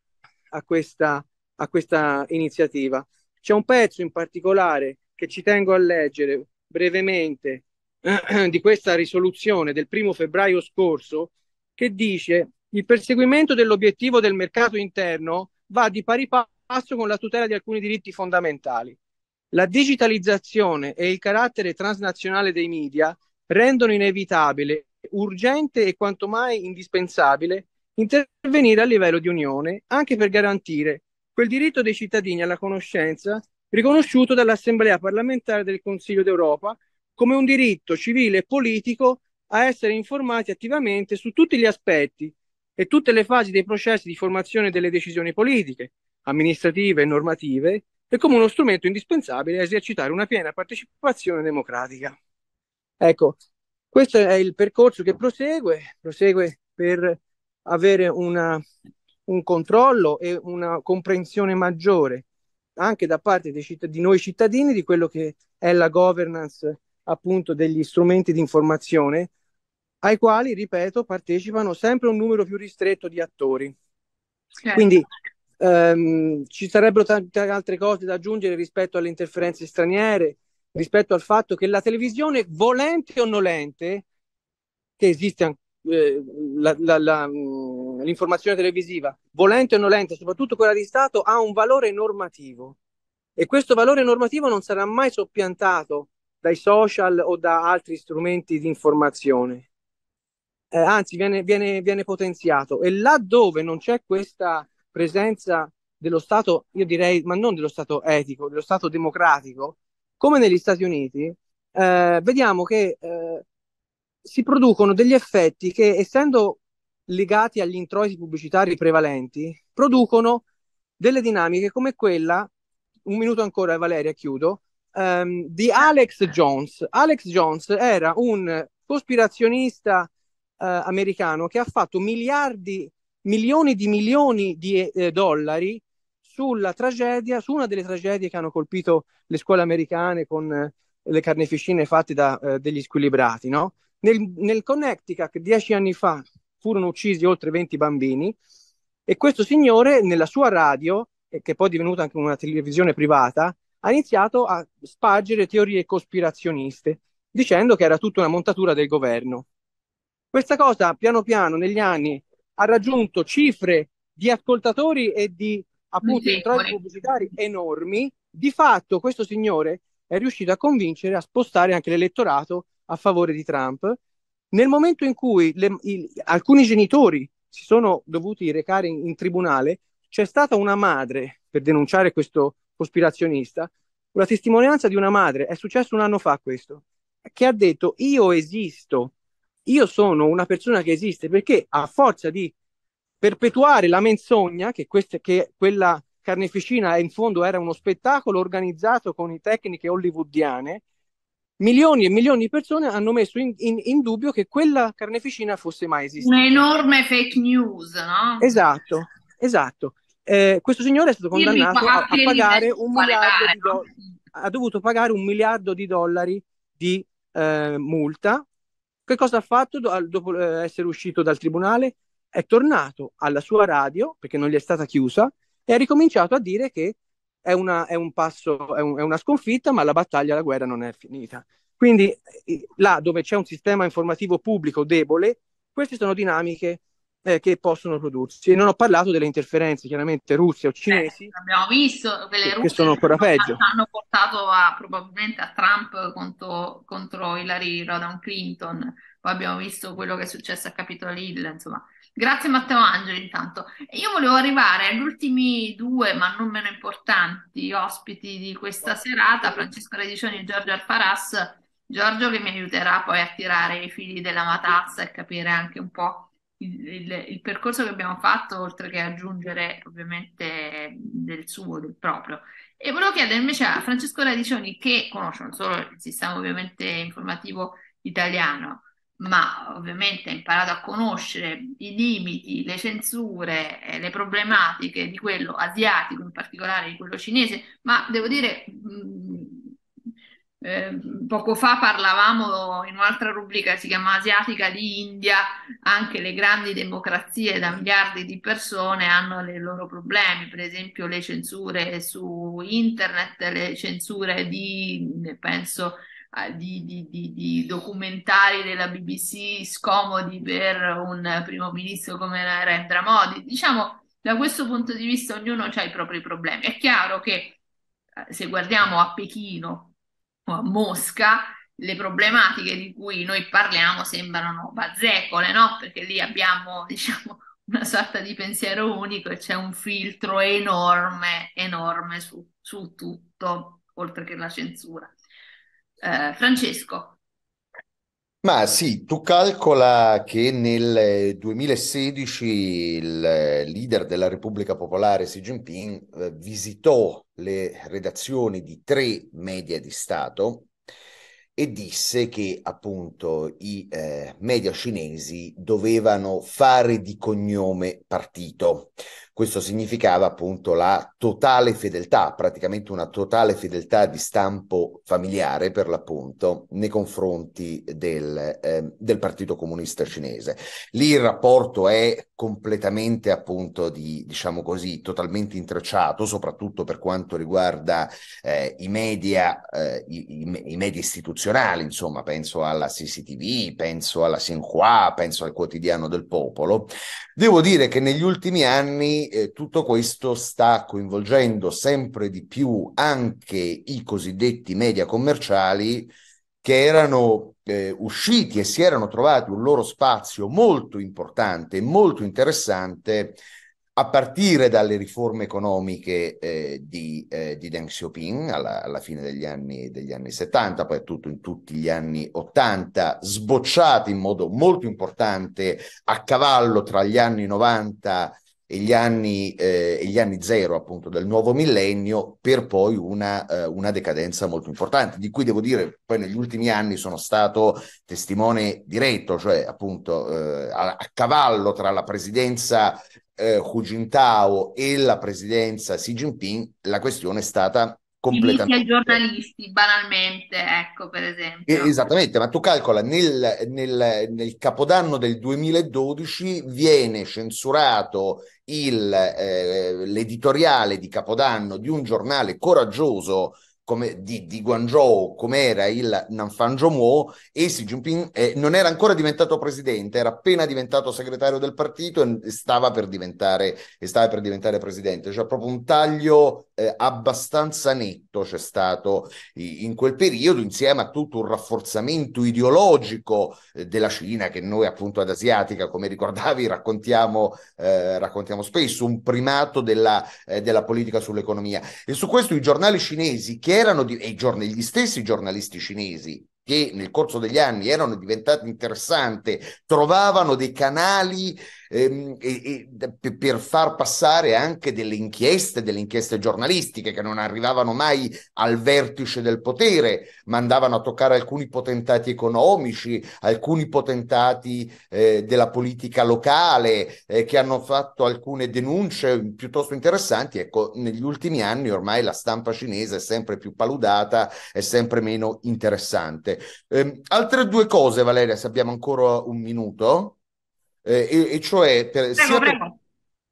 a questa, a questa iniziativa. C'è un pezzo in particolare che ci tengo a leggere brevemente di questa risoluzione del primo febbraio scorso che dice il perseguimento dell'obiettivo del mercato interno va di pari passo con la tutela di alcuni diritti fondamentali. La digitalizzazione e il carattere transnazionale dei media rendono inevitabile, urgente e quanto mai indispensabile intervenire a livello di Unione anche per garantire quel diritto dei cittadini alla conoscenza riconosciuto dall'Assemblea parlamentare del Consiglio d'Europa come un diritto civile e politico a essere informati attivamente su tutti gli aspetti e tutte le fasi dei processi di formazione delle decisioni politiche, amministrative e normative e come uno strumento indispensabile a esercitare una piena partecipazione democratica. Ecco, questo è il percorso che prosegue, prosegue per avere una, un controllo e una comprensione maggiore anche da parte citt- di noi cittadini di quello che è la governance appunto degli strumenti di informazione ai quali, ripeto, partecipano sempre un numero più ristretto di attori. Certo. Quindi Ehm, ci sarebbero tante altre cose da aggiungere rispetto alle interferenze straniere, rispetto al fatto che la televisione, volente o nolente, che esiste eh, la, la, la, mm, l'informazione televisiva, volente o nolente, soprattutto quella di Stato, ha un valore normativo. E questo valore normativo non sarà mai soppiantato dai social o da altri strumenti di informazione. Eh, anzi, viene, viene, viene potenziato. E laddove non c'è questa presenza dello Stato, io direi, ma non dello Stato etico, dello Stato democratico, come negli Stati Uniti, eh, vediamo che eh, si producono degli effetti che, essendo legati agli introiti pubblicitari prevalenti, producono delle dinamiche come quella, un minuto ancora Valeria, chiudo, ehm, di Alex Jones. Alex Jones era un cospirazionista eh, americano che ha fatto miliardi milioni di milioni di eh, dollari sulla tragedia, su una delle tragedie che hanno colpito le scuole americane con eh, le carneficine fatte da eh, degli squilibrati. No? Nel, nel Connecticut, dieci anni fa, furono uccisi oltre 20 bambini e questo signore, nella sua radio, eh, che è poi è divenuta anche una televisione privata, ha iniziato a spargere teorie cospirazioniste, dicendo che era tutta una montatura del governo. Questa cosa, piano piano, negli anni, ha raggiunto cifre di ascoltatori e di appunto introiti pubblicitari enormi, di fatto questo signore è riuscito a convincere, a spostare anche l'elettorato a favore di Trump. Nel momento in cui le, il, alcuni genitori si sono dovuti recare in, in, tribunale, c'è stata una madre per denunciare questo cospirazionista, una testimonianza di una madre, è successo un anno fa questo, che ha detto io esisto, io sono una persona che esiste perché a forza di perpetuare la menzogna che, queste, che quella carneficina in fondo era uno spettacolo organizzato con tecniche hollywoodiane, milioni e milioni di persone hanno messo in, in, in dubbio che quella carneficina fosse mai esistita. Un'enorme fake news, no? Esatto, esatto. Eh, questo signore è stato condannato a, a pagare un miliardo di dollari, ha dovuto pagare un miliardo di dollari di eh, multa che cosa ha fatto dopo eh, essere uscito dal tribunale? È tornato alla sua radio, perché non gli è stata chiusa, e ha ricominciato a dire che è, una, è un passo, è, un, è una sconfitta, ma la battaglia, la guerra non è finita. Quindi là dove c'è un sistema informativo pubblico debole, queste sono dinamiche eh, che possono prodursi. E non ho parlato delle interferenze, chiaramente russe o cinesi. Eh, abbiamo visto quelle russe che sono ancora peggio. Hanno portato a, probabilmente a Trump contro, contro Hillary Rodham Clinton. Poi abbiamo visto quello che è successo a Capitol Hill, insomma. Grazie Matteo Angeli intanto. io volevo arrivare agli ultimi due, ma non meno importanti, ospiti di questa serata, Francesco Redicioni e Giorgio Alparas. Giorgio che mi aiuterà poi a tirare i fili della matazza e capire anche un po' il, il, percorso che abbiamo fatto, oltre che aggiungere ovviamente del suo, del proprio. E volevo chiedere invece a Francesco Radicioni, che conosce non solo il sistema ovviamente informativo italiano, ma ovviamente ha imparato a conoscere i limiti, le censure, eh, le problematiche di quello asiatico, in particolare di quello cinese, ma devo dire mh, eh, poco fa parlavamo in un'altra rubrica che si chiama Asiatica di India, anche le grandi democrazie da miliardi di persone hanno i loro problemi, per esempio le censure su internet, le censure di, penso, di, di, di, di documentari della BBC scomodi per un primo ministro come Narendra Modi. Diciamo, da questo punto di vista ognuno ha i propri problemi. È chiaro che eh, se guardiamo a Pechino, a Mosca, le problematiche di cui noi parliamo sembrano bazzecole, no? Perché lì abbiamo, diciamo, una sorta di pensiero unico e c'è un filtro enorme, enorme su, su tutto, oltre che la censura. Eh, Francesco, ma sì, tu calcola che nel 2016 il leader della Repubblica Popolare Xi Jinping eh, visitò le redazioni di tre media di Stato e disse che appunto i eh, media cinesi dovevano fare di cognome partito. Questo significava appunto la totale fedeltà, praticamente una totale fedeltà di stampo familiare per l'appunto nei confronti del, eh, del Partito Comunista Cinese. Lì il rapporto è completamente appunto di, diciamo così, totalmente intracciato, soprattutto per quanto riguarda eh, i media, eh, i, i, media istituzionali, insomma, penso alla CCTV, penso alla Xinhua, penso al quotidiano del popolo. Devo dire che negli ultimi anni eh, tutto questo sta coinvolgendo sempre di più anche i cosiddetti media commerciali che erano eh, usciti e si erano trovati un loro spazio molto importante, molto interessante a partire dalle riforme economiche eh, di, eh, di, Deng Xiaoping alla, alla fine degli anni, degli anni, 70, poi tutto in tutti gli anni 80, sbocciate in modo molto importante a cavallo tra gli anni 90 e gli anni, eh, e gli anni zero appunto del nuovo millennio per poi una, eh, una, decadenza molto importante di cui devo dire poi negli ultimi anni sono stato testimone diretto cioè appunto eh, a, a, cavallo tra la presidenza eh, Hu Jintao e la presidenza Xi Jinping la questione è stata completamente. ai giornalisti, banalmente, ecco per esempio. Esattamente, ma tu calcola, nel, nel, nel capodanno del 2012 viene censurato il, eh, eh, l'editoriale di Capodanno di un giornale coraggioso come, di, di, Guangzhou, come era il Nanfan Zhonghuo, e Xi Jinping eh, non era ancora diventato presidente, era appena diventato segretario del partito e stava per diventare, stava per diventare presidente. Cioè proprio un taglio eh, abbastanza netto c'è stato in quel periodo, insieme a tutto un rafforzamento ideologico eh, della Cina, che noi appunto ad Asiatica, come ricordavi, raccontiamo, eh, raccontiamo spesso, un primato della, eh, della politica sull'economia. E su questo i giornali cinesi che erano di, e giorni, gli stessi giornalisti cinesi che nel corso degli anni erano diventati interessanti, trovavano dei canali Ehm, e, e, per far passare anche delle inchieste, delle inchieste giornalistiche che non arrivavano mai al vertice del potere, ma andavano a toccare alcuni potentati economici, alcuni potentati eh, della politica locale, eh, che hanno fatto alcune denunce piuttosto interessanti. Ecco, negli ultimi anni ormai la stampa cinese è sempre più paludata, è sempre meno interessante. Eh, altre due cose, Valeria, se abbiamo ancora un minuto eh, e, e, cioè per, prego, sia, prego.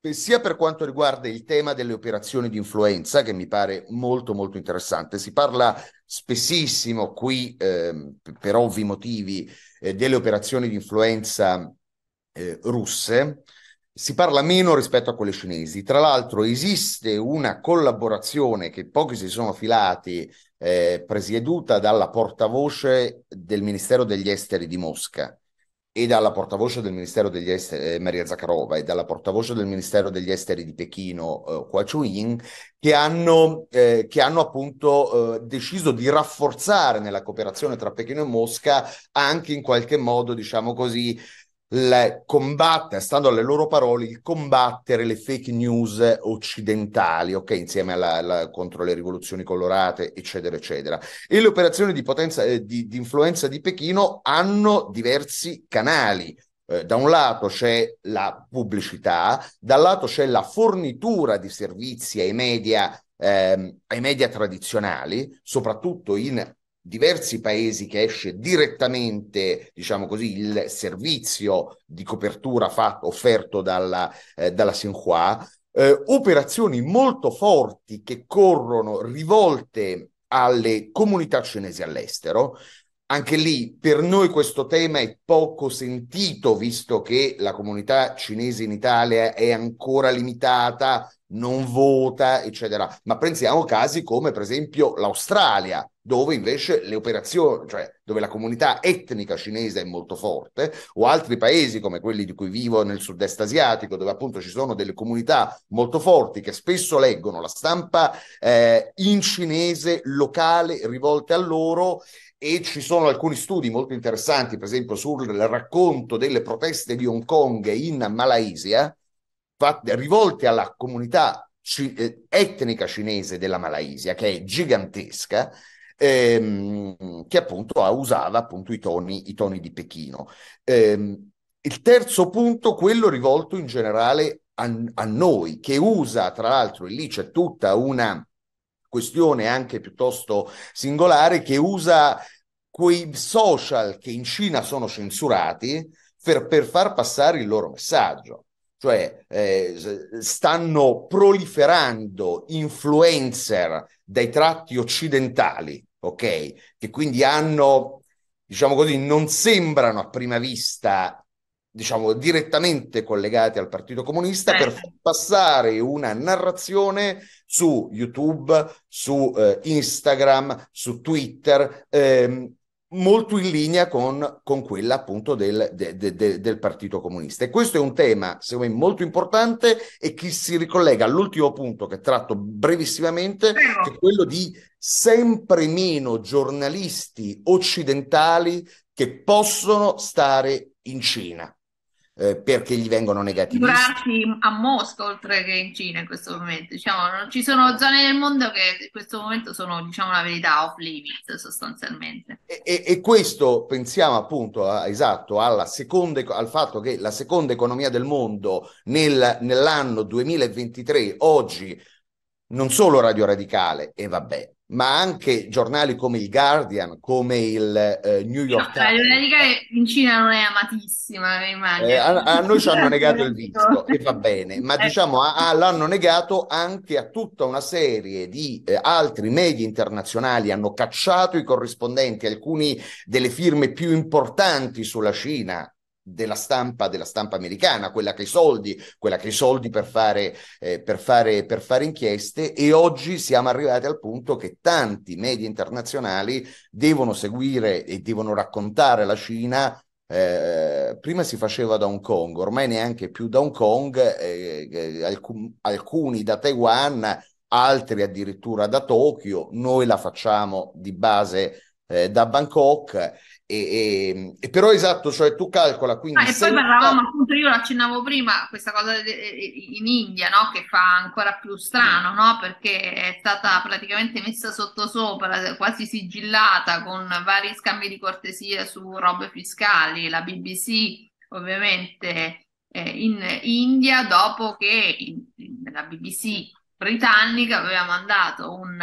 Per, sia, Per, quanto riguarda il tema delle operazioni di influenza, che mi pare molto molto interessante, si parla spessissimo qui, eh, per ovvi motivi, eh, delle operazioni di influenza eh, russe, si parla meno rispetto a quelle cinesi. Tra l'altro esiste una collaborazione che pochi si sono filati, eh, presieduta dalla portavoce del Ministero degli Esteri di Mosca, e dalla portavoce del Ministero degli Esteri, eh, Maria Zakharova, e dalla portavoce del Ministero degli Esteri di Pechino, eh, Hua Chuyin, che hanno, eh, che hanno appunto eh, deciso di rafforzare nella cooperazione tra Pechino e Mosca anche in qualche modo, diciamo così, le combattere, stando alle loro parole, il combattere le fake news occidentali, ok, insieme alla, alla, contro le rivoluzioni colorate, eccetera, eccetera. E le operazioni di, potenza, eh, di, di influenza di Pechino hanno diversi canali. Eh, da un lato c'è la pubblicità, dall'altro c'è la fornitura di servizi ai media, ehm, ai media tradizionali, soprattutto in diversi paesi che esce direttamente, diciamo così, il servizio di copertura fatto, offerto dalla, eh, dalla Sinhua, eh, operazioni molto forti che corrono rivolte alle comunità cinesi all'estero, anche lì per noi questo tema è poco sentito, visto che la comunità cinese in Italia è ancora limitata, non vota, eccetera. Ma pensiamo a casi come per esempio l'Australia, dove invece le operazioni, cioè dove la comunità etnica cinese è molto forte, o altri paesi come quelli di cui vivo nel sud-est asiatico, dove appunto ci sono delle comunità molto forti che spesso leggono la stampa eh, in cinese locale rivolte a loro e ci sono alcuni studi molto interessanti, per esempio sul racconto delle proteste di Hong Kong in Malaysia, fatte, rivolte alla comunità ci, eh, etnica cinese della Malaysia, che è gigantesca, ehm, che appunto usava appunto i toni, i toni di Pechino. Ehm, il terzo punto, quello rivolto in generale a, a noi, che usa, tra l'altro, e lì c'è tutta una questione anche piuttosto singolare che usa quei social che in Cina sono censurati per, per far passare il loro messaggio. Cioè eh, stanno proliferando influencer dai tratti occidentali, ok? Che quindi hanno, diciamo così, non sembrano a prima vista diciamo, direttamente collegati al Partito Comunista per eh. far passare una narrazione su YouTube, su eh, Instagram, su Twitter, ehm, molto in linea con, con quella appunto del, de, de, del, Partito Comunista. E questo è un tema, secondo me, molto importante e che si ricollega all'ultimo punto che tratto brevissimamente, che è quello di sempre meno giornalisti occidentali che possono stare in Cina. Eh, perché gli vengono negati. Figurarsi a Mosca oltre che in Cina in questo momento, diciamo, non ci sono zone del mondo che in questo momento sono, diciamo la verità, off limit sostanzialmente. E, e, e questo pensiamo appunto a, esatto seconda, al fatto che la seconda economia del mondo nel, nell'anno 2023 oggi non solo Radio Radicale, e vabbè, ma anche giornali come il Guardian, come il eh, New York cioè, Times. la Lega in Cina non è amatissima, immagino. Eh, a, a, noi ci hanno negato il ecco. visto e va bene, ma eh. diciamo a, a, l'hanno negato anche a tutta una serie di eh, altri media internazionali, hanno cacciato i corrispondenti, alcune delle firme più importanti sulla Cina della stampa, della stampa americana, quella che ha i soldi, quella che ha i soldi per fare, eh, per, fare, per fare inchieste e oggi siamo arrivati al punto che tanti media internazionali devono seguire e devono raccontare la Cina eh, prima si faceva da Hong Kong, ormai neanche più da Hong Kong, eh, eh, alcun, alcuni da Taiwan, altri addirittura da Tokyo, noi la facciamo di base eh, da Bangkok e, e, e, però esatto, cioè tu calcola quindi. Ah, e poi parlavamo appunto, io l'accennavo prima, questa cosa de- in India, no? Che fa ancora più strano, no? Perché è stata praticamente messa sottosopra, quasi sigillata con vari scambi di cortesia su robe fiscali. La BBC, ovviamente, eh, in India, dopo che in, in, la BBC britannica aveva mandato un,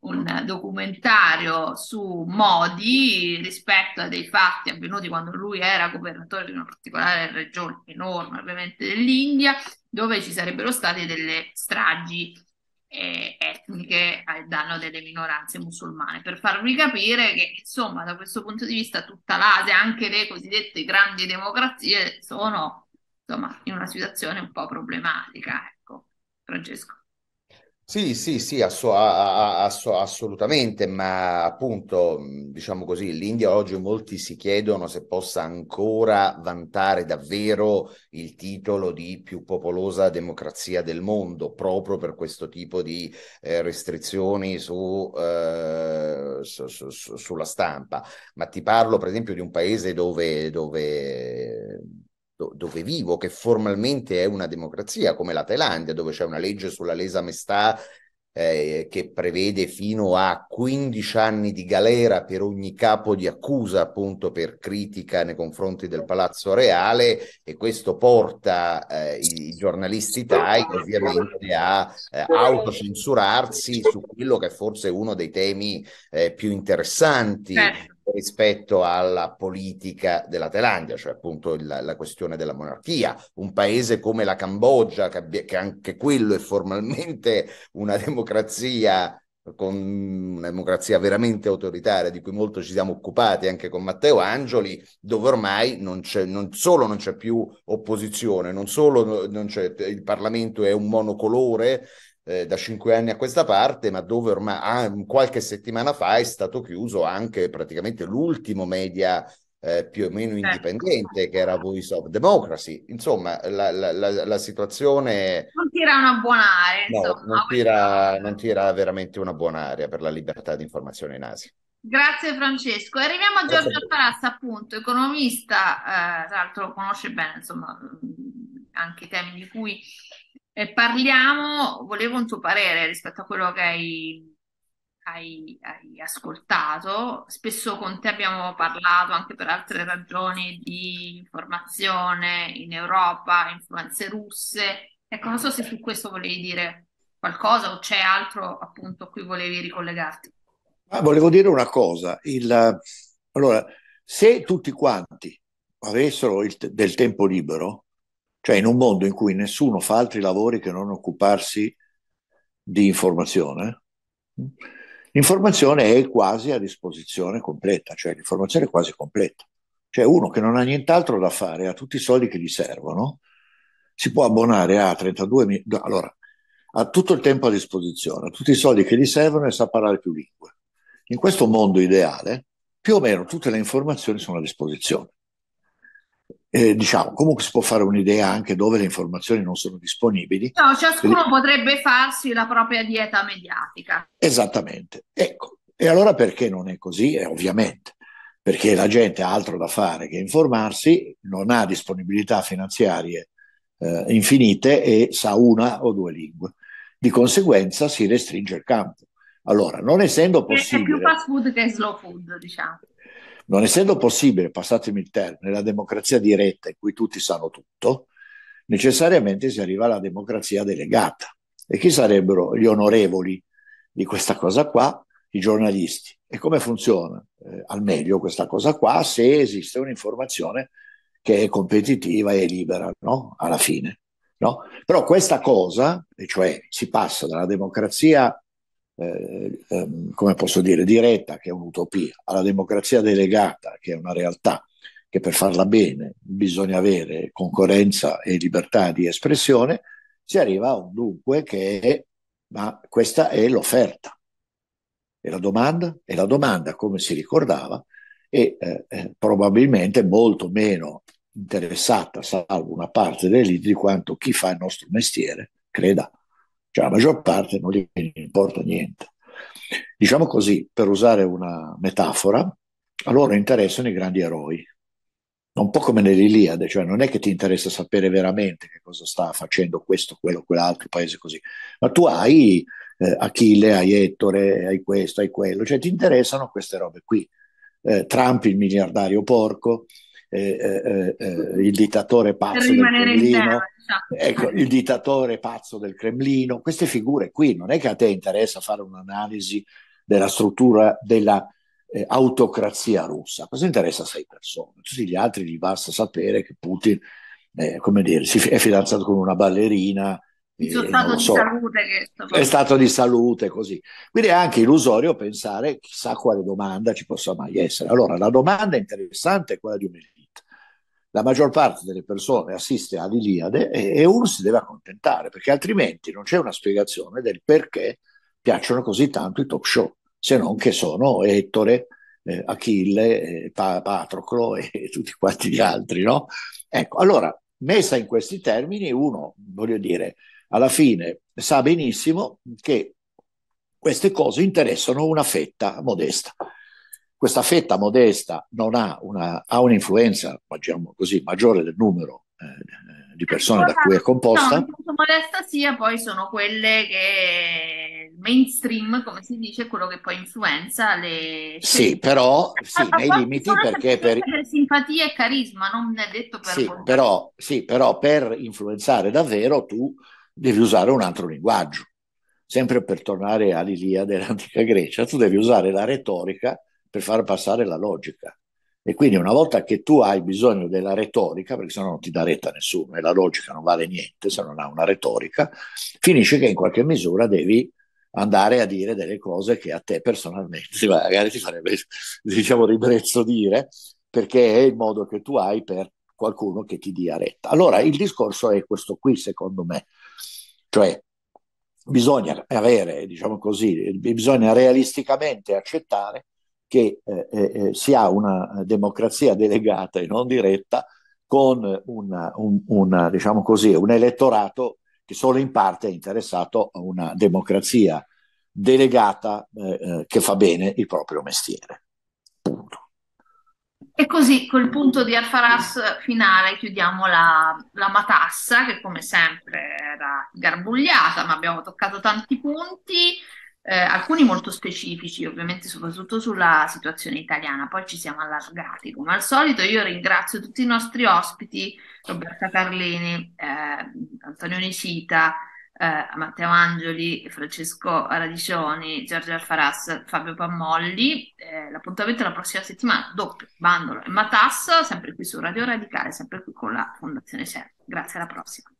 un, documentario su Modi rispetto a dei fatti avvenuti quando lui era governatore di una particolare regione enorme ovviamente dell'India dove ci sarebbero state delle stragi eh, etniche a danno delle minoranze musulmane per farvi capire che insomma da questo punto di vista tutta l'Asia anche le cosiddette grandi democrazie sono insomma in una situazione un po' problematica ecco Francesco sì, sì, sì, ass- ass- assolutamente, ma appunto, mhmm, diciamo così, l'India oggi molti si chiedono se possa ancora vantare davvero il titolo di più popolosa democrazia del mondo, proprio per questo tipo di eh, restrizioni su, eh, su, su, sulla stampa. Ma ti parlo per esempio di un paese dove, dove do- dove vivo, che formalmente è una democrazia come la Thailandia, dove c'è una legge sulla lesa maestà eh, che prevede fino a 15 anni di galera per ogni capo di accusa, appunto per critica nei confronti del Palazzo Reale, e questo porta eh, i, giornalisti thai ovviamente a eh, autocensurarsi su quello che è forse uno dei temi eh, più interessanti certo rispetto alla politica della Thailandia, cioè appunto il, la questione della monarchia. Un paese come la Cambogia, che, che anche quello è formalmente una democrazia con una democrazia veramente autoritaria di cui molto ci siamo occupati anche con Matteo Angioli, dove ormai non, c'è, non solo non c'è più opposizione, non solo non c'è, il Parlamento è un monocolore, eh, da cinque anni a questa parte, ma dove ormai ah, qualche settimana fa è stato chiuso anche praticamente l'ultimo media eh, più o meno certo. indipendente che era Voice of Democracy. Insomma, la, la, la, la situazione... Non tira una buona area. No, non, tira, non tira veramente una buona aria per la libertà di informazione in Asia. Grazie Francesco. E Arriviamo a Giorgio Alparazza, appunto, economista, eh, tra l'altro conosce bene, insomma, anche i temi di cui e parliamo, volevo un tuo parere rispetto a quello che hai, hai, hai, ascoltato. Spesso con te abbiamo parlato anche per altre ragioni di informazione in Europa, influenze russe. Ecco, non so se su questo volevi dire qualcosa o c'è altro appunto a cui volevi ricollegarti. Ah, volevo dire una cosa. Il, allora, se tutti quanti avessero il, del tempo libero, cioè in un mondo in cui nessuno fa altri lavori che non occuparsi di informazione, l'informazione è quasi a disposizione completa, cioè l'informazione è quasi completa. Cioè uno che non ha nient'altro da fare, ha tutti i soldi che gli servono, si può abbonare a 32 mila, allora ha tutto il tempo a disposizione, ha tutti i soldi che gli servono e sa parlare più lingue. In questo mondo ideale, più o meno tutte le informazioni sono a disposizione. Eh, diciamo, comunque si può fare un'idea anche dove le informazioni non sono disponibili. No, ciascuno potrebbe farsi la propria dieta mediatica. Esattamente. Ecco. E allora perché non è così? Eh, ovviamente, perché la gente ha altro da fare che informarsi, non ha disponibilità finanziarie eh, infinite e sa una o due lingue. Di conseguenza si restringe il campo. Allora, non essendo possibile... È più fast food che slow food, diciamo. Non essendo possibile, passatemi il termine, la democrazia diretta in cui tutti sanno tutto, necessariamente si arriva alla democrazia delegata. E chi sarebbero gli onorevoli di questa cosa qua? I giornalisti. E come funziona eh, al meglio questa cosa qua se esiste un'informazione che è competitiva e libera, no? Alla fine. No? Però questa cosa, e cioè si passa dalla democrazia eh, ehm, come posso dire, diretta, che è un'utopia, alla democrazia delegata, che è una realtà, che per farla bene bisogna avere concorrenza e libertà di espressione, si arriva a un dunque che è, ma questa è l'offerta. E la domanda? E la domanda, come si ricordava, è eh, eh, probabilmente molto meno interessata, salvo una parte dell'elite, di quanto chi fa il nostro mestiere creda. Cioè la maggior parte non gli importa niente. Diciamo così, per usare una metafora, a loro interessano i grandi eroi, un po' come nell'Iliade, cioè non è che ti interessa sapere veramente che cosa sta facendo questo, quello, quell'altro paese così, ma tu hai eh, Achille, hai Ettore, hai questo, hai quello, cioè ti interessano queste robe qui. Eh, Trump il miliardario porco, eh, eh, eh, il dittatore pazzo del Cremlino, esatto. ecco, il dittatore pazzo del Cremlino, queste figure qui, non è che a te interessa fare un'analisi della struttura della eh, autocrazia russa, cosa interessa a sei persone? Tutti gli altri gli basta sapere che Putin, eh, come dire, si è fidanzato con una ballerina, eh, stato so. che... è stato di salute così quindi è anche illusorio pensare chissà quale domanda ci possa mai essere allora la domanda interessante è quella di un la maggior parte delle persone assiste all'Iliade e, e uno si deve accontentare, perché altrimenti non c'è una spiegazione del perché piacciono così tanto i talk show, se non che sono Ettore, eh, Achille, eh, pa- Patroclo e, e tutti quanti gli altri, no? Ecco, allora, messa in questi termini, uno, voglio dire, alla fine sa benissimo che queste cose interessano una fetta modesta. Questa fetta modesta non ha, una, ha un'influenza, diciamo così, maggiore del numero eh, eh, di persone da cui è composta. No, quanto modesta sia, poi sono quelle che il mainstream, come si dice, quello che poi influenza le... Sì, però sì, ah, ah, nei ah, limiti perché per... per... simpatia e carisma, non è detto per... Sì però, sì, però per influenzare davvero tu devi usare un altro linguaggio sempre per tornare all'Iliade dell'antica Grecia, tu devi usare la retorica per far passare la logica. E quindi una volta che tu hai bisogno della retorica, perché sennò non ti dà retta nessuno e la logica non vale niente se non ha una retorica, finisce che in qualche misura devi andare a dire delle cose che a te personalmente magari ti farebbe diciamo ribrezzo dire, perché è il modo che tu hai per qualcuno che ti dia retta. Allora il discorso è questo qui, secondo me, cioè bisogna avere, diciamo così, bisogna realisticamente accettare che eh, eh, eh, si ha una eh, democrazia delegata e non diretta con una, un, una, diciamo così, un elettorato che solo in parte è interessato a una democrazia delegata eh, eh, che fa bene il proprio mestiere. Punto. E così col punto di Alfaras finale chiudiamo la, la, matassa che come sempre era garbugliata ma abbiamo toccato tanti punti eh, alcuni molto specifici, ovviamente soprattutto sulla situazione italiana, poi ci siamo allargati. Come al solito io ringrazio tutti i nostri ospiti, Roberta Carlini, eh, Antonio Nicita, eh, Matteo Angioli, Francesco Radicioni, Giorgio Alfaras, Fabio Pammolli. Eh, l'appuntamento è la prossima settimana, doppio, Bandolo e Matasso, sempre qui su Radio Radicale, sempre qui con la Fondazione CER. Grazie, alla prossima.